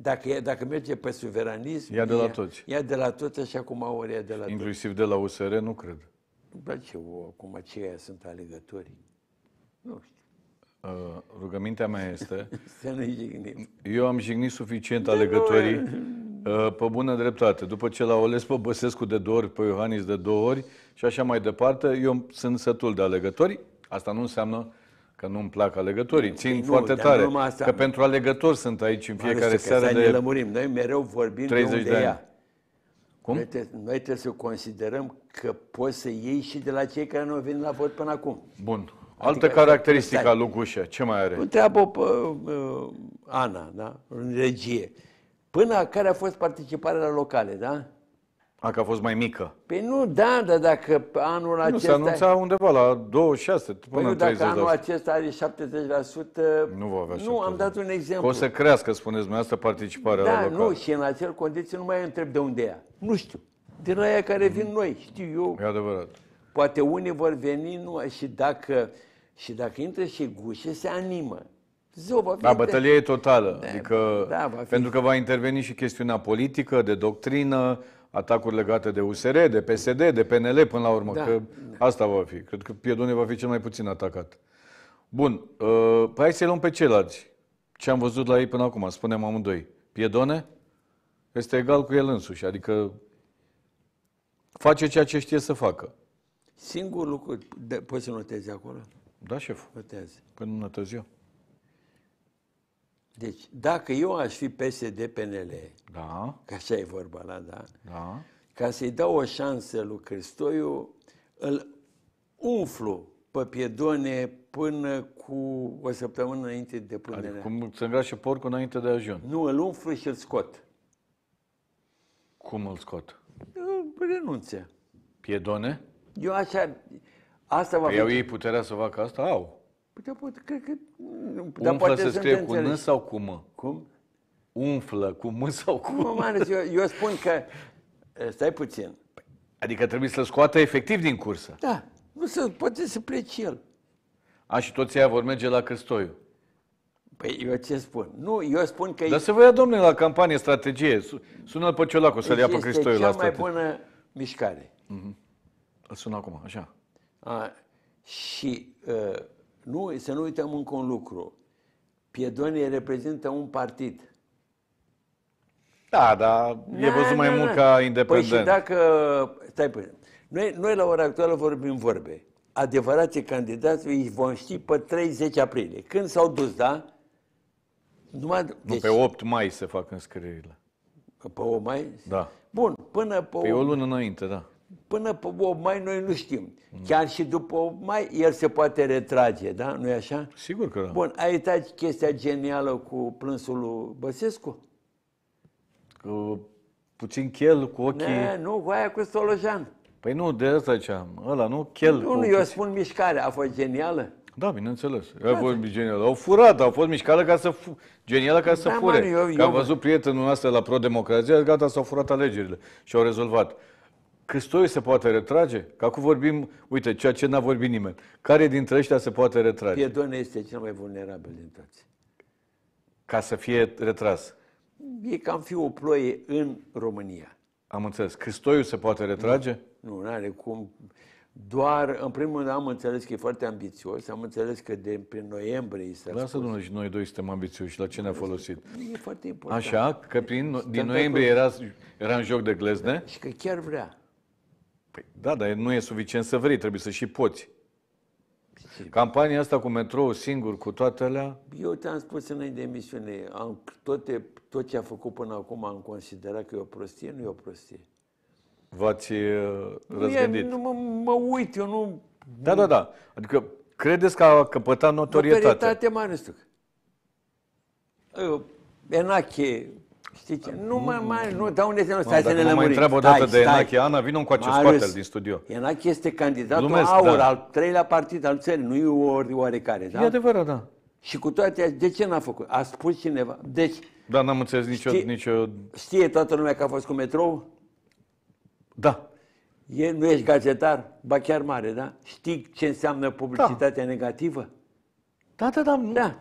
Dacă, dacă merge pe suveranism... Ia de la toți. Ia de la toți, așa cum aur ia de la Inclusiv toți. de la USR, nu cred. Dar ce, acum aceia sunt alegători? Nu știu. Uh, rugămintea mea este... Să nu jignim. Eu am jignit suficient de alegătorii uh, pe bună dreptate. După ce l-au ales pe Băsescu de două ori, pe Iohannis de două ori și așa mai departe, eu sunt sătul de alegători. Asta nu înseamnă că nu-mi plac alegătorii. Țin nu, foarte tare. Asta, că pentru alegători sunt aici în fiecare seară de... Ne lămurim. Noi mereu vorbim 30 de unde de ani. Ea. Cum? Noi, te, noi trebuie să considerăm că poți să iei și de la cei care nu au venit la vot până acum. Bun. Adică Altă adică caracteristică a Lugușa, ce mai are? Întreabă pe uh, Ana, da? în regie. Până care a fost participarea la locale, da? A, că a fost mai mică. Păi nu, da, dar dacă anul nu, acesta... Nu, se anunța undeva la 26 până păi nu, dacă 30 anul acesta are 70%... Nu va avea 70%. Nu, am dat un exemplu. o să crească, spuneți dumneavoastră, participarea Da, locală. nu, și în acel condiție nu mai întreb de unde ea. Nu știu. de la aia care mm-hmm. vin noi, știu eu. E adevărat. Poate unii vor veni nu, și dacă și dacă intră și gușe, se animă. Zău, va fi da, bătălia e totală. Da, adică, da, va fi. Pentru că va interveni și chestiunea politică, de doctrină, atacuri legate de USR, de PSD, de PNL până la urmă. Da. Că asta va fi. Cred că Piedone va fi cel mai puțin atacat. Bun. Uh, păi hai să-i luăm pe ceilalți. Ce am văzut la ei până acum, spunem amândoi. Piedone este egal cu el însuși, adică face ceea ce știe să facă. Singur lucru, de, poți să notezi acolo? Da, șef. Notezi. Până notezi eu. Deci, dacă eu aș fi PSD-PNL, da. că așa e vorba la da, da, da, ca să-i dau o șansă lui Cristoiu, îl umflu pe piedone până cu o săptămână înainte de punerea. Adică cum se îngrașe porcul înainte de ajun. Nu, îl umflu și îl scot. Cum îl scot? Renunțe. Piedone? Eu așa... Asta va păi fi... ei puterea să facă asta? Au. Putea, păi poate, cred că... Nu, Umflă poate să scrie cu N sau cu M? Cum? Umflă cu M sau cu M? Nu, Manes, eu, eu spun că... Eh, stai puțin. Păi, adică trebuie să-l scoată efectiv din cursă. Da. Nu să, poate să pleci el. A, și toți ei vor merge la Cristoiu. Păi eu ce spun? Nu, eu spun că... Dar e... să vă ia, domnule, la campanie, strategie. Sună-l pe Ciolacu să-l ia deci pe Cristoiu la strategie. Este cea mai bună mișcare. Mm-hmm. Îl sun acum, așa. A, și uh, nu, să nu uităm încă un lucru. Piedonii reprezintă un partid. Da, dar na, e da, văzut na, mai na, da, mult da. ca independent. Păi și dacă... Stai păi. Noi, noi la ora actuală vorbim vorbe. Adevărații candidați îi vom ști pe 30 aprilie. Când s-au dus, da? Numai, nu, deci, pe 8 mai se fac înscrierile. Pe 8 mai? Da. Bun, până pe... Pe păi o lună înainte, da. Până pe 8 mai noi nu știm. Mm. Chiar și după 8 mai el se poate retrage, da? nu e așa? Sigur că da. Bun, ai uitat chestia genială cu plânsul lui Băsescu? Cu puțin chel, cu ochii... Ne, nu, cu aia cu Stolojan. Păi nu, de asta ziceam. Ăla, nu? Chel. Nu, nu, eu puțin. spun mișcare. A fost genială? Da, bineînțeles. A da, fost da. genială. Au furat, a fost mișcare ca să fu- genială ca să da, fure. eu, că eu... am văzut prietenul ăsta la pro-democrație, gata, s-au furat alegerile și au rezolvat. Cristoiu se poate retrage? Că acum vorbim, uite, ceea ce n-a vorbit nimeni. Care dintre ăștia se poate retrage? Piedone este cel mai vulnerabil din toți. Ca să fie retras? E cam fi o ploie în România. Am înțeles. Cristoiu se poate retrage? Nu, nu are cum. Doar, în primul rând, am înțeles că e foarte ambițios, am înțeles că de pe noiembrie este. s-a Lasă, domnule, și noi doi suntem ambițioși. La ce ne-a folosit? E foarte important. Așa, că prin, din noiembrie era, era în joc de glezne? Și că chiar vrea. Păi, da, dar nu e suficient să vrei, trebuie să și poți. Campania asta cu metrou singur, cu toate alea? Eu te-am spus înainte de emisiune, am, toate, tot ce a făcut până acum am considerat că e o prostie, nu e o prostie. V-ați uh, răzgândit? nu mă, mă uit, eu nu... Da, da, da. Adică credeți că a căpătat notorietate? Notorietate mai nu știu. Enache, Știi ce? Da, nu mai mai, nu, dar unde nu, stai să ne lămurim. întreabă o dată de Enache Ana, vină acest spatele din studio. Enache este candidatul Lumesc, aur, da. al treilea partid al țării, nu e o oarecare, da? E adevărat, da. Și cu toate de ce n-a făcut? A spus cineva. Deci, da, n-am înțeles nicio, știe, nicio... Știe toată lumea că a fost cu metrou? Da. E, nu ești gazetar? Ba chiar mare, da? Știi ce înseamnă publicitatea da. negativă? Da, da, da. da.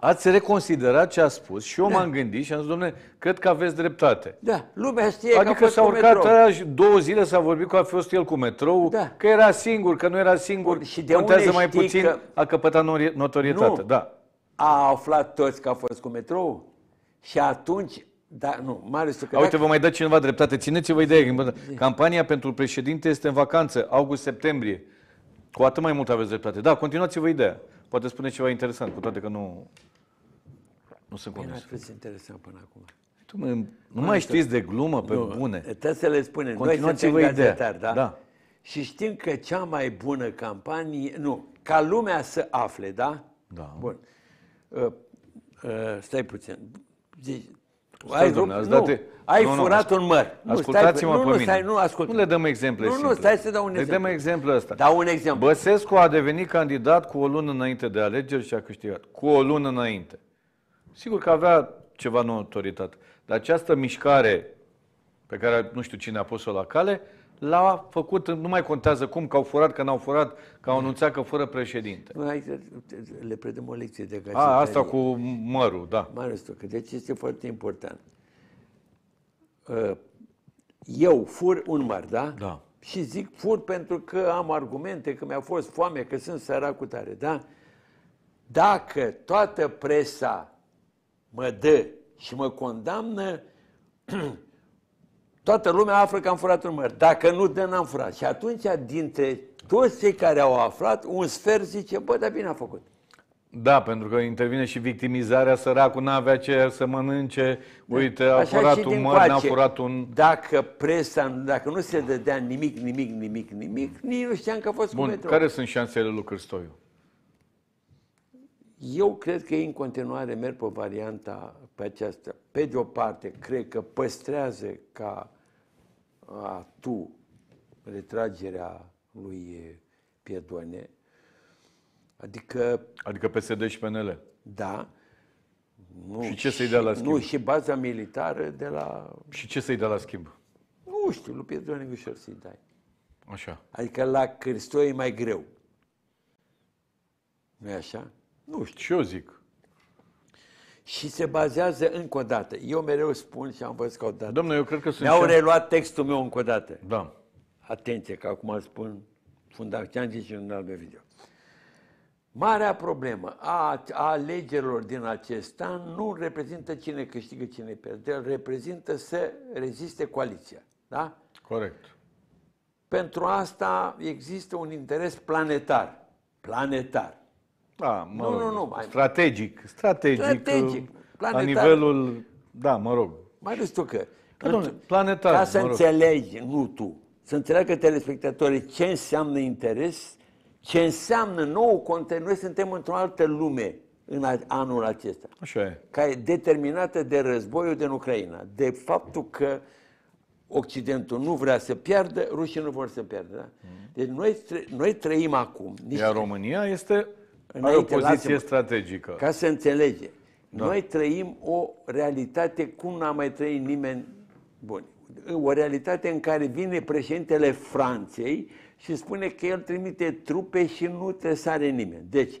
Ați reconsiderat ce a spus și eu da. m-am gândit și am zis, domnule, cred că aveți dreptate. Da, lumea știe adică că a adică s-a urcat două zile s-a vorbit că a fost el cu metrou, da. că era singur, că nu era singur, Bun, și de contează mai puțin, că... a căpătat notorietate. Nu. Da. A aflat toți că a fost cu metrou și atunci da, nu, Marius că Uite, vă mai dă cineva dreptate. Țineți-vă ideea. Campania pentru președinte este în vacanță, august-septembrie. Cu atât mai mult aveți dreptate. Da, continuați-vă ideea poate spune ceva interesant, cu toate că nu, nu sunt păi, convins. Nu fost interesant până acum. Tu mă, nu mai știți de glumă, pe nu, bune. Trebuie să le spunem. Noi suntem gazetari, da? da? Și știm că cea mai bună campanie... Nu, ca lumea să afle, da? Da. Bun. Uh, uh, stai puțin. Deci, ai, domnule, nu, date... Ai nu, furat nu, un măr. Ascultați-mă pe nu, mine. Stai, nu, ascult. nu le dăm exemple Nu, nu, stai să dau un exemplu. Le dăm exemplu ăsta. Dau un exemplu. Băsescu a devenit candidat cu o lună înainte de alegeri și a câștigat. Cu o lună înainte. Sigur că avea ceva notoritate. Dar această mișcare pe care nu știu cine a pus-o la cale, l-a făcut, nu mai contează cum, că au furat, că n-au furat, că au anunțat că fără președinte. Nu, hai să le predăm o lecție de gazetare. A, asta cu mărul, da. Marius că deci este foarte important. Ă, eu fur un măr, da? Da. Și zic fur pentru că am argumente, că mi-a fost foame, că sunt săracul tare, da? Dacă toată presa mă dă și mă condamnă Toată lumea află că am furat un măr. Dacă nu dă, n-am furat. Și atunci, dintre toți cei care au aflat, un sfert zice, bă, dar bine a făcut. Da, pentru că intervine și victimizarea, săracul n-avea ce să mănânce, da. uite, a Așa furat un măr, n-a furat un... Dacă presa, dacă nu se dădea nimic, nimic, nimic, nimic, nici nu știam că a fost Bun, cu care sunt șansele lui Cristoiu? Eu cred că ei în continuare merg pe varianta pe aceasta. Pe de o parte, cred că păstrează ca a tu retragerea lui Piedone, adică... Adică PSD și PNL. Da. Nu, și ce să-i dea la schimb? Nu, și baza militară de la... Și ce să-i dea la schimb? Nu știu, lui Piedone ușor să-i dai. Așa. Adică la Cristo e mai greu. nu e așa? Nu știu. ce eu zic și se bazează încă o dată. Eu mereu spun și am văzut că o dată. Domnule, eu cred că sunt... Mi-au reluat textul meu încă o dată. Da. Atenție, că acum spun zis și în alt video. Marea problemă a, a alegerilor din acest an nu reprezintă cine câștigă, cine pierde, deci reprezintă să reziste coaliția. Da? Corect. Pentru asta există un interes planetar. Planetar. Da, mă nu, rog, nu, nu. Strategic, strategic, strategic planetar. la nivelul, da, mă rog. Mai ales tu că, că păi, domnule, planetar, ca să mă rog. înțelegi, nu tu, să înțeleagă telespectatorii ce înseamnă interes, ce înseamnă nou content. Noi suntem într-o altă lume în anul acesta. Așa e. Care e determinată de războiul din Ucraina, de faptul că Occidentul nu vrea să piardă, rușii nu vor să piardă. Da? Mm. Deci noi, noi trăim acum. Niște... Iar România este înainte, Ai o poziție strategică. Ca să înțelege. Da. Noi trăim o realitate cum n-a mai trăit nimeni bun. O realitate în care vine președintele Franței și spune că el trimite trupe și nu sare nimeni. Deci,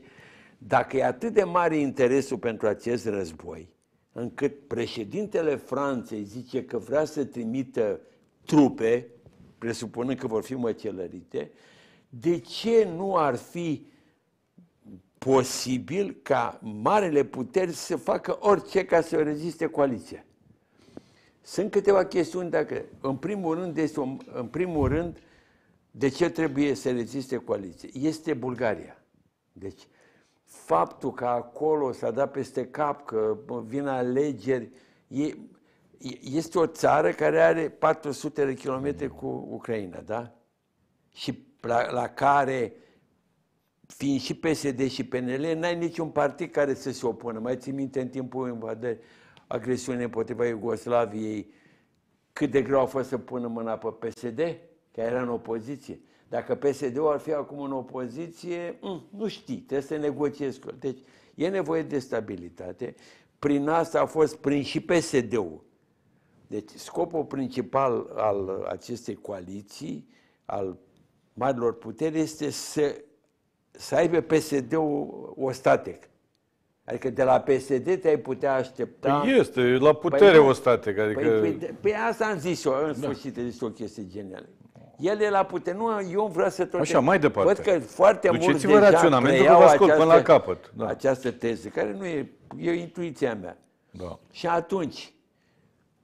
dacă e atât de mare interesul pentru acest război, încât președintele Franței zice că vrea să trimită trupe, presupunând că vor fi măcelărite, de ce nu ar fi posibil ca marele puteri să facă orice ca să reziste coaliția. Sunt câteva chestiuni dacă, în primul rând, este o, în primul rând de ce trebuie să reziste coaliția? Este Bulgaria. Deci, faptul că acolo s-a dat peste cap, că vin alegeri, e, este o țară care are 400 de kilometri cu Ucraina, da? Și la, la care fiind și PSD și PNL, n-ai niciun partid care să se opună. Mai ții minte în timpul invadării, agresiunii împotriva Iugoslaviei, cât de greu a fost să pună mâna pe PSD, că era în opoziție. Dacă PSD-ul ar fi acum în opoziție, mh, mm, nu știi, trebuie să negociezi cu Deci e nevoie de stabilitate. Prin asta a fost prin și PSD-ul. Deci scopul principal al acestei coaliții, al marilor puteri, este să să aibă PSD-ul o static. Adică de la PSD te-ai putea aștepta... Păi este, la păi putere da. păi, o static. Adică... Păi, păi, păi asta am zis eu, în da. sfârșit, da. zis o chestie genială. El e la putere. Nu, eu vreau să tot... Așa, mai departe. Văd că foarte Duceți-vă raționament, deja vă ascult până la capăt. Da. Această teză, care nu e, e intuiția mea. Da. Și atunci,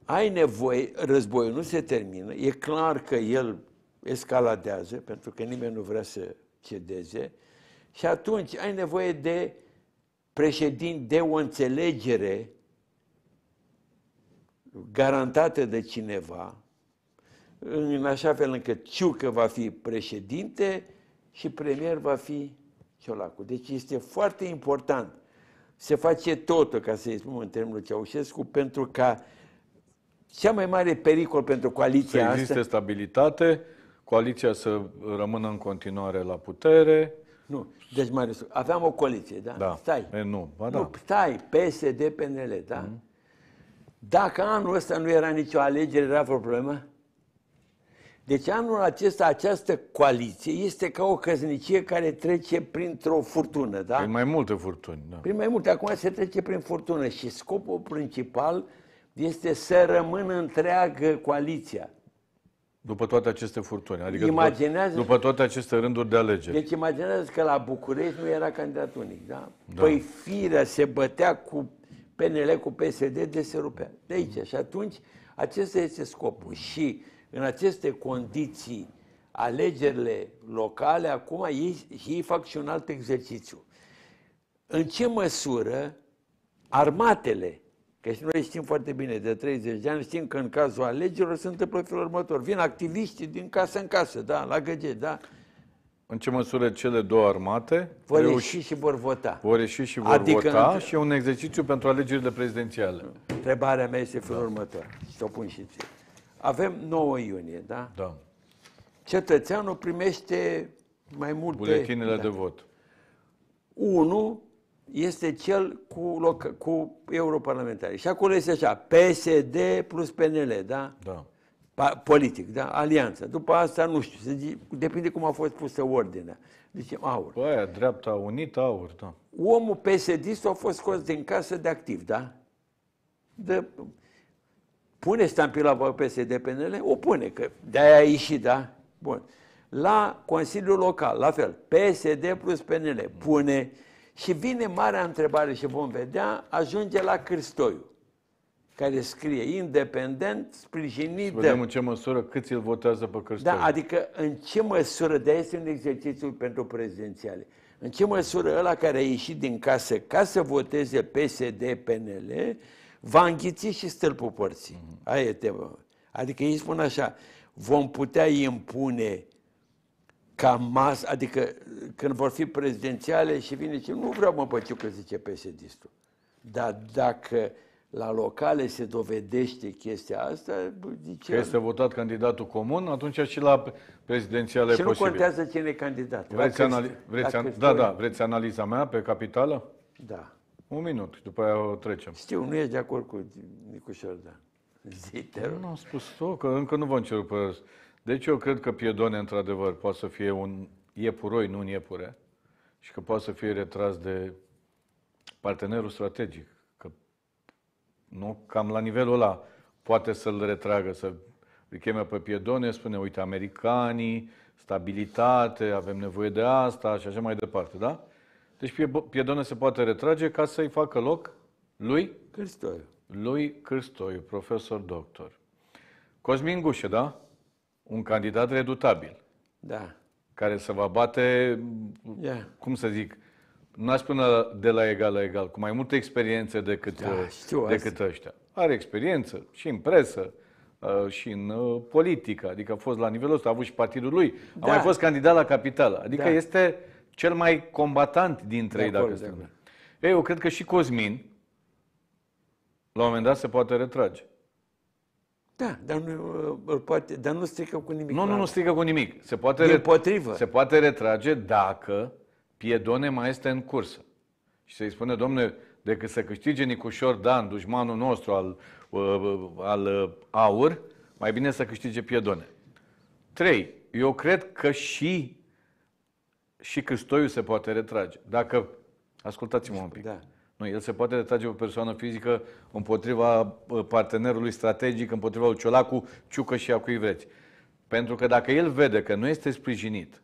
ai nevoie, războiul nu se termină, e clar că el escaladează, pentru că nimeni nu vrea să cedeze, și atunci ai nevoie de președinte, de o înțelegere garantată de cineva, în așa fel încât Ciucă va fi președinte și premier va fi Ciolacu. Deci este foarte important. Se face totul, ca să-i spun în termenul Ceaușescu, pentru ca cea mai mare pericol pentru coaliția să asta... Să existe stabilitate, coaliția să rămână în continuare la putere, nu. Deci, Marius, aveam o coaliție, da? da. Stai. E, nu. Ba, da. nu, stai, PSD, PNL, da? Mm. Dacă anul ăsta nu era nicio alegere, era vreo problemă? Deci anul acesta, această coaliție este ca o căznicie care trece printr-o furtună, da? Prin mai multe furtuni, da. Prin mai multe. Acum se trece prin furtună și scopul principal este să rămână întreagă coaliția. După toate aceste furtuni, adică imaginează după, după toate aceste rânduri de alegeri. Deci imaginează că la București nu era candidat unic, da? da. Păi firea se bătea cu PNL, cu PSD, de se rupea. De aici. Mm. Și atunci, acesta este scopul. Și în aceste condiții, alegerile locale, acum ei, ei fac și un alt exercițiu. În ce măsură armatele Că și noi știm foarte bine, de 30 de ani, știm că în cazul alegerilor se întâmplă felul următor. Vin activiști din casă în casă, da, la găge, da. În ce măsură cele două armate vor ieși și vor vota. Vor ieși și vor adică vota în... și e un exercițiu pentru alegerile prezidențiale. Întrebarea mea este felul da. următor. Și o pun și ție. Avem 9 iunie, da? Da. Cetățeanul primește mai multe... Buletinele da. de vot. Unu este cel cu, loc, cu europarlamentare. Și acolo este așa, PSD plus PNL, da? Da. Pa, politic, da? Alianță. După asta, nu știu, se, zice, depinde cum a fost pusă ordinea. Deci, aur. Păi, aia, dreapta unită, aur, da. Omul psd a fost scos din casă de activ, da? De, pune stampila pe PSD-PNL, o pune, că de-aia a ieșit, da? Bun. La Consiliul Local, la fel, PSD plus PNL, pune... Mm și vine marea întrebare și vom vedea, ajunge la Cristoiu, care scrie independent, sprijinit vedem de... în ce măsură câți îl votează pe Cristoiu. Da, adică în ce măsură, de este un exercițiu pentru prezidențiale, în ce măsură ăla care a ieșit din casă ca să voteze PSD-PNL va înghiți și stâlpul părții. Mm-hmm. Aia e tema. Adică ei spun așa, vom putea impune ca masă, adică când vor fi prezidențiale și vine și nu vreau mă păciu că zice PSD-istul. Dar dacă la locale se dovedește chestia asta, zice... Că este votat candidatul comun, atunci și la prezidențiale Și nu posibil. contează cine e candidat. Vreți, anali- vreți an- da, da, vreți analiza mea pe capitală? Da. Un minut, după aia o trecem. Știu, nu ești de acord cu Nicușor, da. Zi, Nu am spus-o, că încă nu vă încerc pe deci eu cred că Piedone, într-adevăr, poate să fie un iepuroi, nu un iepure, și că poate să fie retras de partenerul strategic. Că nu cam la nivelul ăla poate să-l retragă, să îl cheme pe Piedone, spune, uite, americanii, stabilitate, avem nevoie de asta și așa mai departe, da? Deci Piedone se poate retrage ca să-i facă loc lui? Cârstoiu. Lui Cârstoiu, profesor doctor. Cosmin Gușe, da? un candidat redutabil. Da. Care să vă bate, yeah. cum să zic, nu aș spune de la egal la egal, cu mai multă experiență decât, da, uh, știu decât ăștia. Are experiență și în presă, uh, și în uh, politică, adică a fost la nivelul ăsta, a avut și partidul lui, da. a mai da. fost candidat la capitală, adică da. este cel mai combatant dintre ei, dacă Ei, eu cred că și Cosmin, la un moment dat, se poate retrage. Da, dar nu, uh, poate, dar nu strică cu nimic. Nu, nu, nu strică cu nimic. Se poate, Din potrivă. se poate retrage dacă Piedone mai este în cursă. Și să-i spune, domnule, decât să câștige Nicușor Dan, dușmanul nostru al, uh, uh, al aur, mai bine să câștige Piedone. 3. Eu cred că și, și Cristoiu se poate retrage. Dacă, ascultați-mă un pic. Da. Nu, el se poate retrage o persoană fizică împotriva uh, partenerului strategic, împotriva lui Ciolacu, Ciucă și a cui vreți. Pentru că dacă el vede că nu este sprijinit,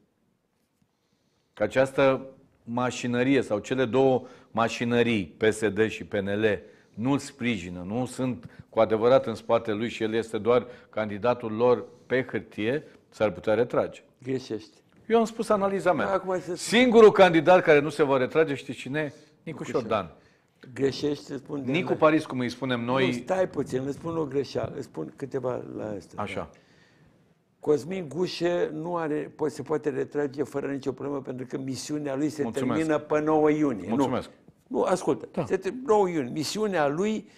că această mașinărie sau cele două mașinării, PSD și PNL, nu îl sprijină, nu sunt cu adevărat în spatele lui și el este doar candidatul lor pe hârtie, s-ar putea retrage. Greșești. Eu am spus analiza mea. Da, acum Singurul candidat care nu se va retrage, știți cine e? Nicu Șordan greșești, îți spun... Nicu la... Paris, cum îi spunem noi... Nu, stai puțin, îți spun o greșeală, îți spun câteva la asta. Așa. Da. Cosmin Gușe nu are, po- se poate retrage fără nicio problemă pentru că misiunea lui se Mulțumesc. termină pe 9 iunie. Mulțumesc. Nu, nu ascultă. Da. Se termină 9 iunie. Misiunea lui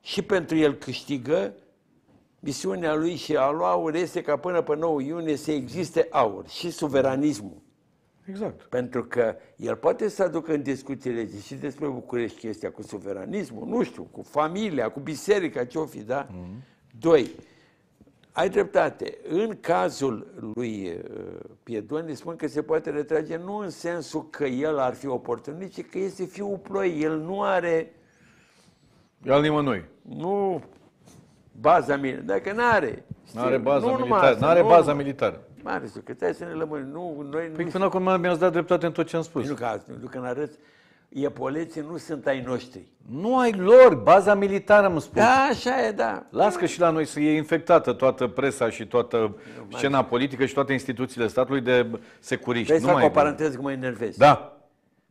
și pentru el câștigă, misiunea lui și a lua aur este ca până pe 9 iunie să existe aur și suveranismul. Exact. Pentru că el poate să aducă în discuție lege și despre București chestia cu suveranismul, nu știu, cu familia, cu biserica, ce-o fi, da? Mm-hmm. Doi, ai dreptate. În cazul lui uh, Piedoni spun că se poate retrage nu în sensul că el ar fi oportunist, ci că este fiul ploii. El nu are... E al nimănui. Nu baza militară. Dacă nu are. Nu are baza militară. Nu are baza militară ales că trebuie să ne lămâni. Nu, noi păi nu până acum mi-ați dat dreptate în tot ce am spus. Păi nu că azi, nu că arăți. Iepoleții nu sunt ai noștri. Nu ai lor, baza militară, am spus. Da, așa e, da. Las că și la noi să e infectată toată presa și toată nu, scena mai... politică și toate instituțiile statului de securiști. Vrei să fac o paranteză că mă enervez. Da.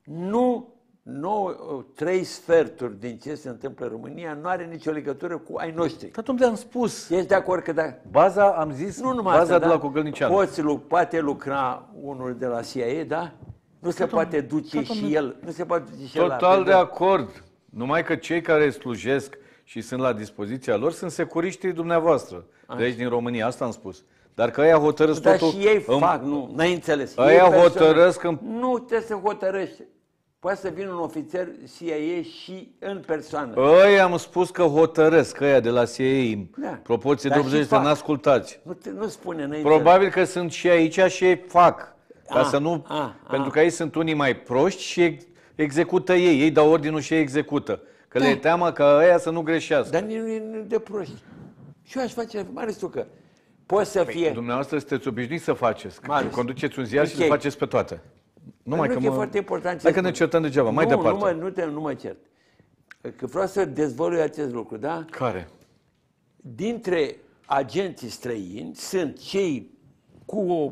Nu nou, trei sferturi din ce se întâmplă în România nu are nicio legătură cu ai noștri. Că atunci am spus. Ești de acord că da? Baza, am zis, nu numai baza asta, de da? la Cogălnicianu. Poți, poate lucra unul de la CIA, da? Nu se tot da, poate duce tot da, și el. Nu se poate duce și Total el de acord. Numai că cei care slujesc și sunt la dispoziția lor sunt securiștii dumneavoastră. Așa. Deci din România, asta am spus. Dar că aia hotărăsc Dar totul... Dar și ei în... fac, nu, n-ai înțeles. Aia hotărăsc... În... Nu trebuie să hotărăști. Poate să vină un ofițer CIA și în persoană. Ei, am spus că hotărăsc ăia de la CIA. Da. Proporție Dar de 80 de ascultați Nu, te, nu spune înainte. Probabil că sunt și aici și fac. Ca a, ah, să nu, a, ah, a. Ah. pentru că ei sunt unii mai proști și execută ei. Ei dau ordinul și ei execută. Că da. le teamă că ăia să nu greșească. Dar nu e de proști. Și eu aș face mai mare că Poți să păi, fie. Dumneavoastră sunteți obișnuiți să faceți. Că Conduceți un ziar okay. și le faceți pe toate. Păi Numai nu că, că e mă... foarte important. Dacă ne certăm degeaba, mai nu, departe. Nu mă, nu, te, nu mă cert. Că vreau să dezvălui acest lucru, da? Care? Dintre agenții străini sunt cei cu o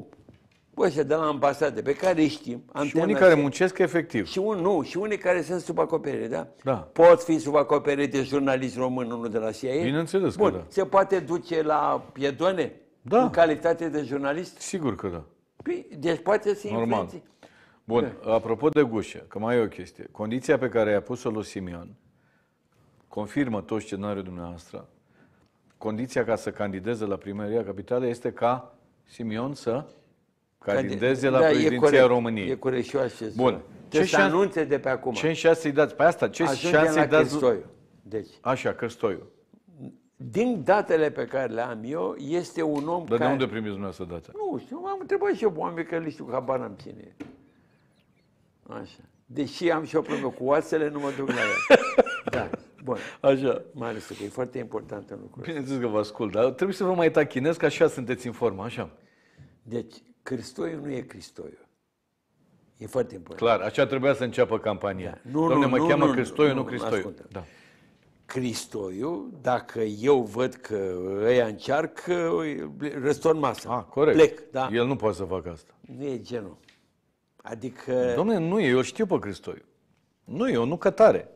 ăștia de la ambasade, pe care îi știm. Și unii care se... muncesc efectiv. Și un, nu, și unii care sunt sub acoperire, da? Da. Pot fi sub acoperire de jurnalist român, unul de la CIA. Bineînțeles Bun, că da. se poate duce la piedone? Da. În calitate de jurnalist? Sigur că da. Păi, deci poate să influențe. Bun, da. apropo de gușă, că mai e o chestie. Condiția pe care i-a pus-o lui Simion confirmă tot scenariul dumneavoastră. Condiția ca să candideze la primăria capitală este ca Simion să candideze la da, președinția e corect, României. E corect și eu așa Bun. Ce să anunțe de pe acum. Ce șanse îi dați? Pe păi asta, ce șanse îi dați? Căstoiu. Deci. Așa, Căstoiu. Din datele pe care le am eu, este un om Dar care... de unde primiți dumneavoastră data? Nu știu, am întrebat și eu oameni că le știu, habar n-am cine Așa. Deși am și o problemă cu oasele, nu mă duc la el. Da. Bun. Așa. Mai ales că e foarte important în lucrul Bineînțeles că vă ascult, dar trebuie să vă mai tachinez, că așa sunteți în formă, așa. Deci, Cristoiu nu e Cristoiu. E foarte important. Clar, așa trebuia să înceapă campania. Da. Nu, Doamne, nu, mă nu, cheamă nu, Cristoiu, nu, nu Cristoiu. Da. Cristoiu, dacă eu văd că ăia încearcă, răstorn masa. Ah, corect. Plec, da. El nu poate să facă asta. Nu e genul. Adică... Domnule, nu e. eu știu pe Cristoiu. Nu eu, nu că tare.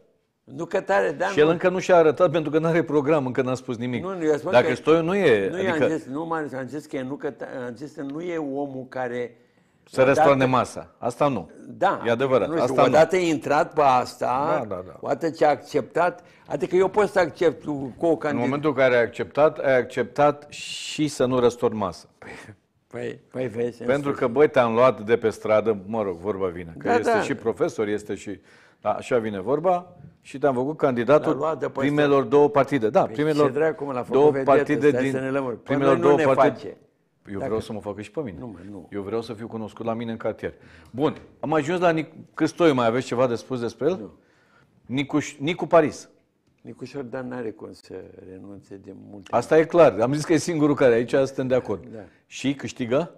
Nu că tare, da. Și el nu... încă nu și-a arătat pentru că nu are program, încă n-a spus nimic. Nu, nu, eu spun Dacă că Cristoiu nu e... Nu, adică... zis, nu, Marius, am zis că, nu, că am zis că nu e omul care... Să răstoarne masa. Asta nu. Da. E adevărat. Nu, asta odată nu. intrat pe asta, da, da, da. odată ce a acceptat, adică eu pot să accept cu o candidat. În momentul în care ai acceptat, ai acceptat și să nu răstorni masa. Păi, Păi, păi vezi, Pentru că, băi, te-am luat de pe stradă, mă rog, vorba vine, că da, da. este da. și profesor, este și... Da, așa vine vorba și te-am făcut candidatul primelor două partide. Da, păi primelor ce dracu, cum l-a făcut două partide din... Să ne păi primelor două partide. Face. Eu Dacă... vreau să mă facă și pe mine. Nu, nu. Eu vreau să fiu cunoscut la mine în cartier. Bun, am ajuns la Nic... Câstoiu, mai aveți ceva de spus despre el? Nu. Nicu, Nicu Paris. Nicușor Dan n-are cum să renunțe de multe. Asta e clar. Am zis că e singurul care aici suntem de acord. Da. Și câștigă?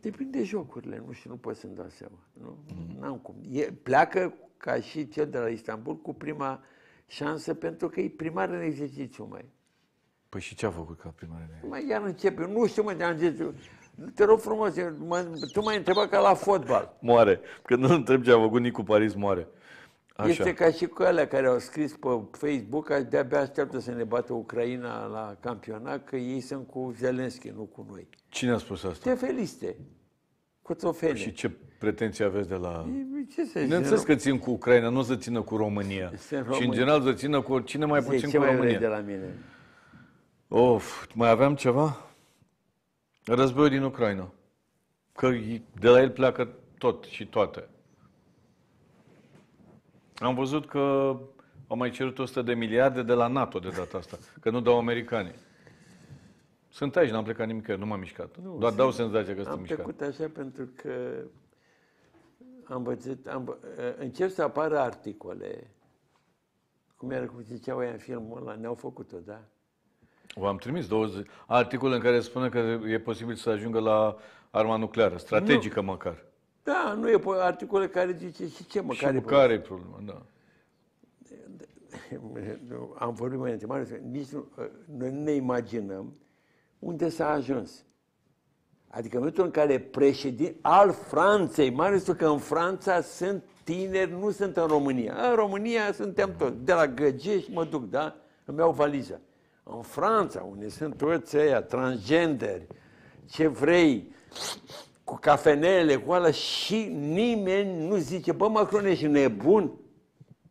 Depinde jocurile, nu știu, nu pot să-mi dau seama. Nu? Mm-hmm. N-am cum. E, pleacă ca și cel de la Istanbul cu prima șansă pentru că e primar în exercițiu mai. Păi și ce a făcut ca primar în Mai iar începe. Nu știu, mă, de-am zis, te rog frumos, mă, tu m-ai întrebat ca la fotbal. Moare. Când nu întreb ce a făcut Nicu Paris, moare. Așa. Este ca și cu alea care au scris pe Facebook, că de-abia așteaptă să ne bată Ucraina la campionat, că ei sunt cu Zelenski, nu cu noi. Cine a spus asta? Te feliste. Cu tofele. Și ce pretenții aveți de la... Ce să înțeles că țin cu Ucraina, nu să țină cu România. Și în general să țină cu cine mai puțin cu mai România. de la mine? Of, mai aveam ceva? Războiul din Ucraina. Că de la el pleacă tot și toate. Am văzut că au mai cerut 100 de miliarde de la NATO de data asta, că nu dau americanii. Sunt aici, n-am plecat nimic, nu m-am mișcat. Nu, Doar dau senzația că sunt mișcat. Am trecut așa pentru că am văzut, am, ă, încep să apară articole, cum era cum ziceau ea în filmul ăla, ne-au făcut-o, da? V-am trimis 20 articole în care spune că e posibil să ajungă la arma nucleară, strategică nu. măcar. Da, nu e articole care zice și ce mă, și care, care e problema, da. Am vorbit mai întâi, nici nu, ă, noi ne imaginăm unde s-a ajuns. Adică în momentul în care președinte al Franței, mai ales că în Franța sunt tineri, nu sunt în România. În România suntem toți. De la Găgești mă duc, da? Îmi iau valiza. În Franța, unde sunt toți aia transgenderi, ce vrei, cu cafenele, cu alea și nimeni nu zice, bă, Macron, ești nebun?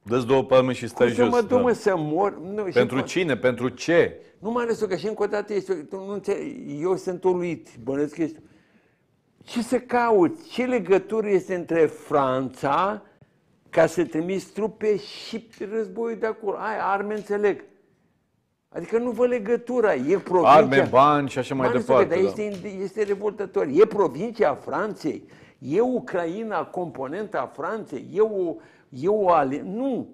Dă-ți două palme și stai jos. Să mă duc, da. mă, să mor. Nu, Pentru și cine? Pentru ce? Nu mai ales că și încă o dată este, nu te... eu sunt uluit, bănesc că ești. Ce să cauți? Ce legătură este între Franța ca să trimiți trupe și războiul de acolo? Ai, arme înțeleg. Adică nu vă legătura, e provincia... Arme, bani și așa mai bani departe. Dar da. este, este revoltător. E provincia Franței, e Ucraina componenta Franței, e o, e o ale... Nu,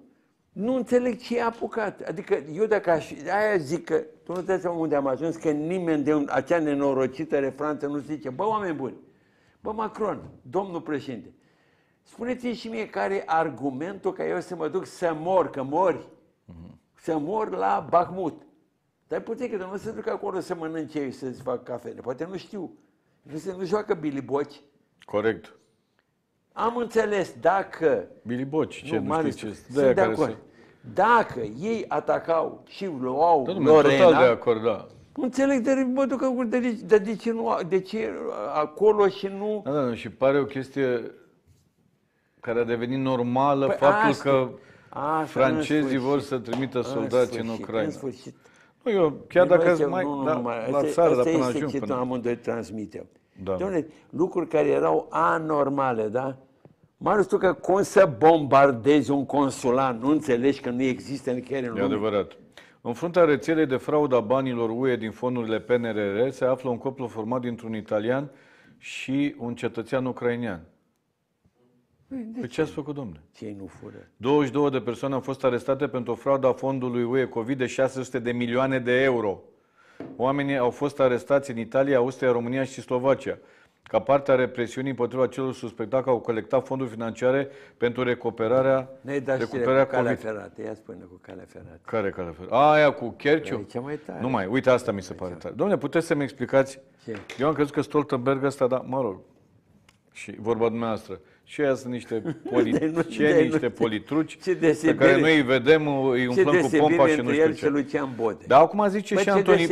nu înțeleg ce e apucat. Adică eu dacă aș... Aia zic că... Tu nu te unde am ajuns, că nimeni de un, acea nenorocită refranță nu zice, bă, oameni buni, bă, Macron, domnul președinte, spuneți-mi și mie care argumentul ca eu să mă duc să mor, că mori, mm-hmm. să mor la Bahmut dar puțin că nu se duc acolo să mănânce și să-ți fac cafele. Poate nu știu. Nu se nu joacă biliboci. Corect. Am înțeles dacă... Biliboci, ce nu, nu știu ce... Sunt de acord. Se... Dacă ei atacau și luau Tot Lorena... Total de acord, da. Înțeleg, dar mă duc acolo, dar de, de, de, ce nu, de ce acolo și nu... Da, da, și pare o chestie care a devenit normală păi faptul asta, că asta francezii vor să trimită soldați în, sfârșit, în Ucraina. În sfârșit. Nu, păi eu, chiar păi, nu dacă mai, nu, da, numai. la țară, asta dar până este ce până... amândoi transmitem. Da. Doamne, lucruri care erau anormale, da? Marius, tu că cum să bombardezi un consulat, nu înțelegi că nu există chiar în lume. E adevărat. În fruntea rețelei de frauda banilor UE din fondurile PNRR se află un coplu format dintr-un italian și un cetățean ucrainean. Păi, de păi ce ați făcut, domnule? Ce nu fură? 22 de persoane au fost arestate pentru frauda fondului UE COVID de 600 de milioane de euro. Oamenii au fost arestați în Italia, Austria, România și Slovacia. Ca parte a represiunii împotriva celor suspectați că au colectat fonduri financiare pentru recuperarea, Noi recuperarea cu calea COVID. ferată, ia spune cu calea ferată. Care calea ferată? Aia cu Cherciu? E mai tare. Nu mai, uite asta mi se pare tare. Domnule, puteți să-mi explicați? Ce? Eu am crezut că Stoltenberg ăsta, dar mă rog, și vorba dumneavoastră. Și aia sunt niște, politicieni, niște politruci ce pe care noi îi vedem, îi umplăm cu pompa și nu știu ce. Ce Bode. Dar acum zice Bă, și Antoni...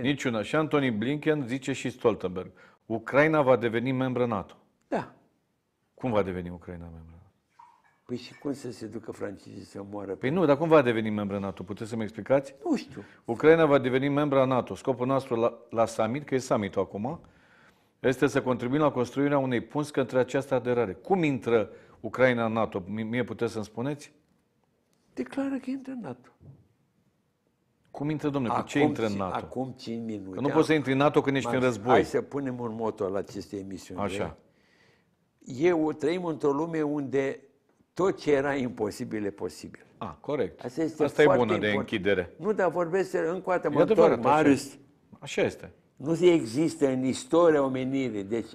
Niciuna. Și Antoni Blinken zice și Stoltenberg. Ucraina va deveni membră NATO. Da. Cum va deveni Ucraina membră? Păi și cum să se ducă francezii să moară? Păi nu, dar cum va deveni membră NATO? Puteți să-mi explicați? Nu știu. Ucraina va deveni membra NATO. Scopul nostru la, la summit, că e summit acum, este să contribuim la construirea unei punți către această aderare. Cum intră Ucraina în NATO? Mie puteți să-mi spuneți? Declară că intră în NATO. Cum intră, domnule? Acum, cu ce intră în NATO? Acum 5 minute. Că nu poți să intri în NATO când ești în război. Hai să punem un moto la aceste emisiuni. Așa. Eu trăim într-o lume unde tot ce era imposibil e posibil. A, corect. Asta, este Asta e bună important. de închidere. Nu, dar vorbesc încă o dată, mă întorc, Marius. Așa este. Nu se există în istoria omenirii. Deci,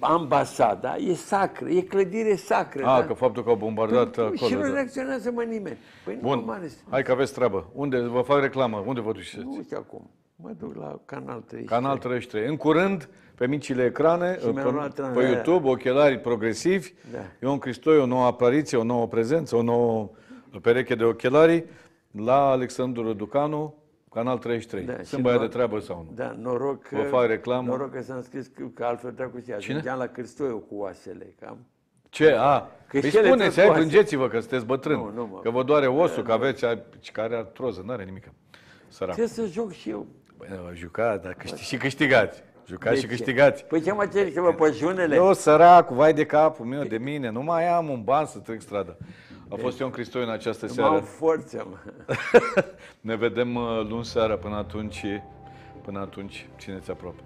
ambasada e sacră, e clădire sacră. A, ah, da? că faptul că au bombardat păi, acolo. Și nu da. reacționează mai nimeni. Păi Bun, nu, mare, hai că aveți treabă. Unde? Vă fac reclamă. Unde vă duceți? Nu uite acum. Mă duc la Canal 33. Canal 33. În curând, pe micile ecrane, pe, pe YouTube, ochelari progresivi, da. Ion Cristoi, o nouă apariție, o nouă prezență, o nouă pereche de ochelari la Alexandru Ducanu, Canal 33. Da, Sunt băiat de treabă sau nu? Da, noroc că, Vă fac reclamă? Noroc că s-a scris că, că altfel dracu Cine? ajungeam la Cârstoiu cu oasele. Cam. Ce? A, că păi spuneți, hai, plângeți-vă că sunteți bătrân, nu, nu, mă. că vă doare osul, că da, aveți da. care artroză, n-are nimic. Sărac. Trebuie să joc și eu. Bă, juca, dar câștig, și câștigați. Jucați deci, și câștigați. Păi ce mă ceri că vă pe junele? Eu, săracu, vai de capul meu, de mine. Nu mai am un ban să trec strada. A deci, fost Ion Cristoi în această seară. Mă forță, mă. ne vedem uh, luni seara. Până atunci, până atunci, țineți aproape.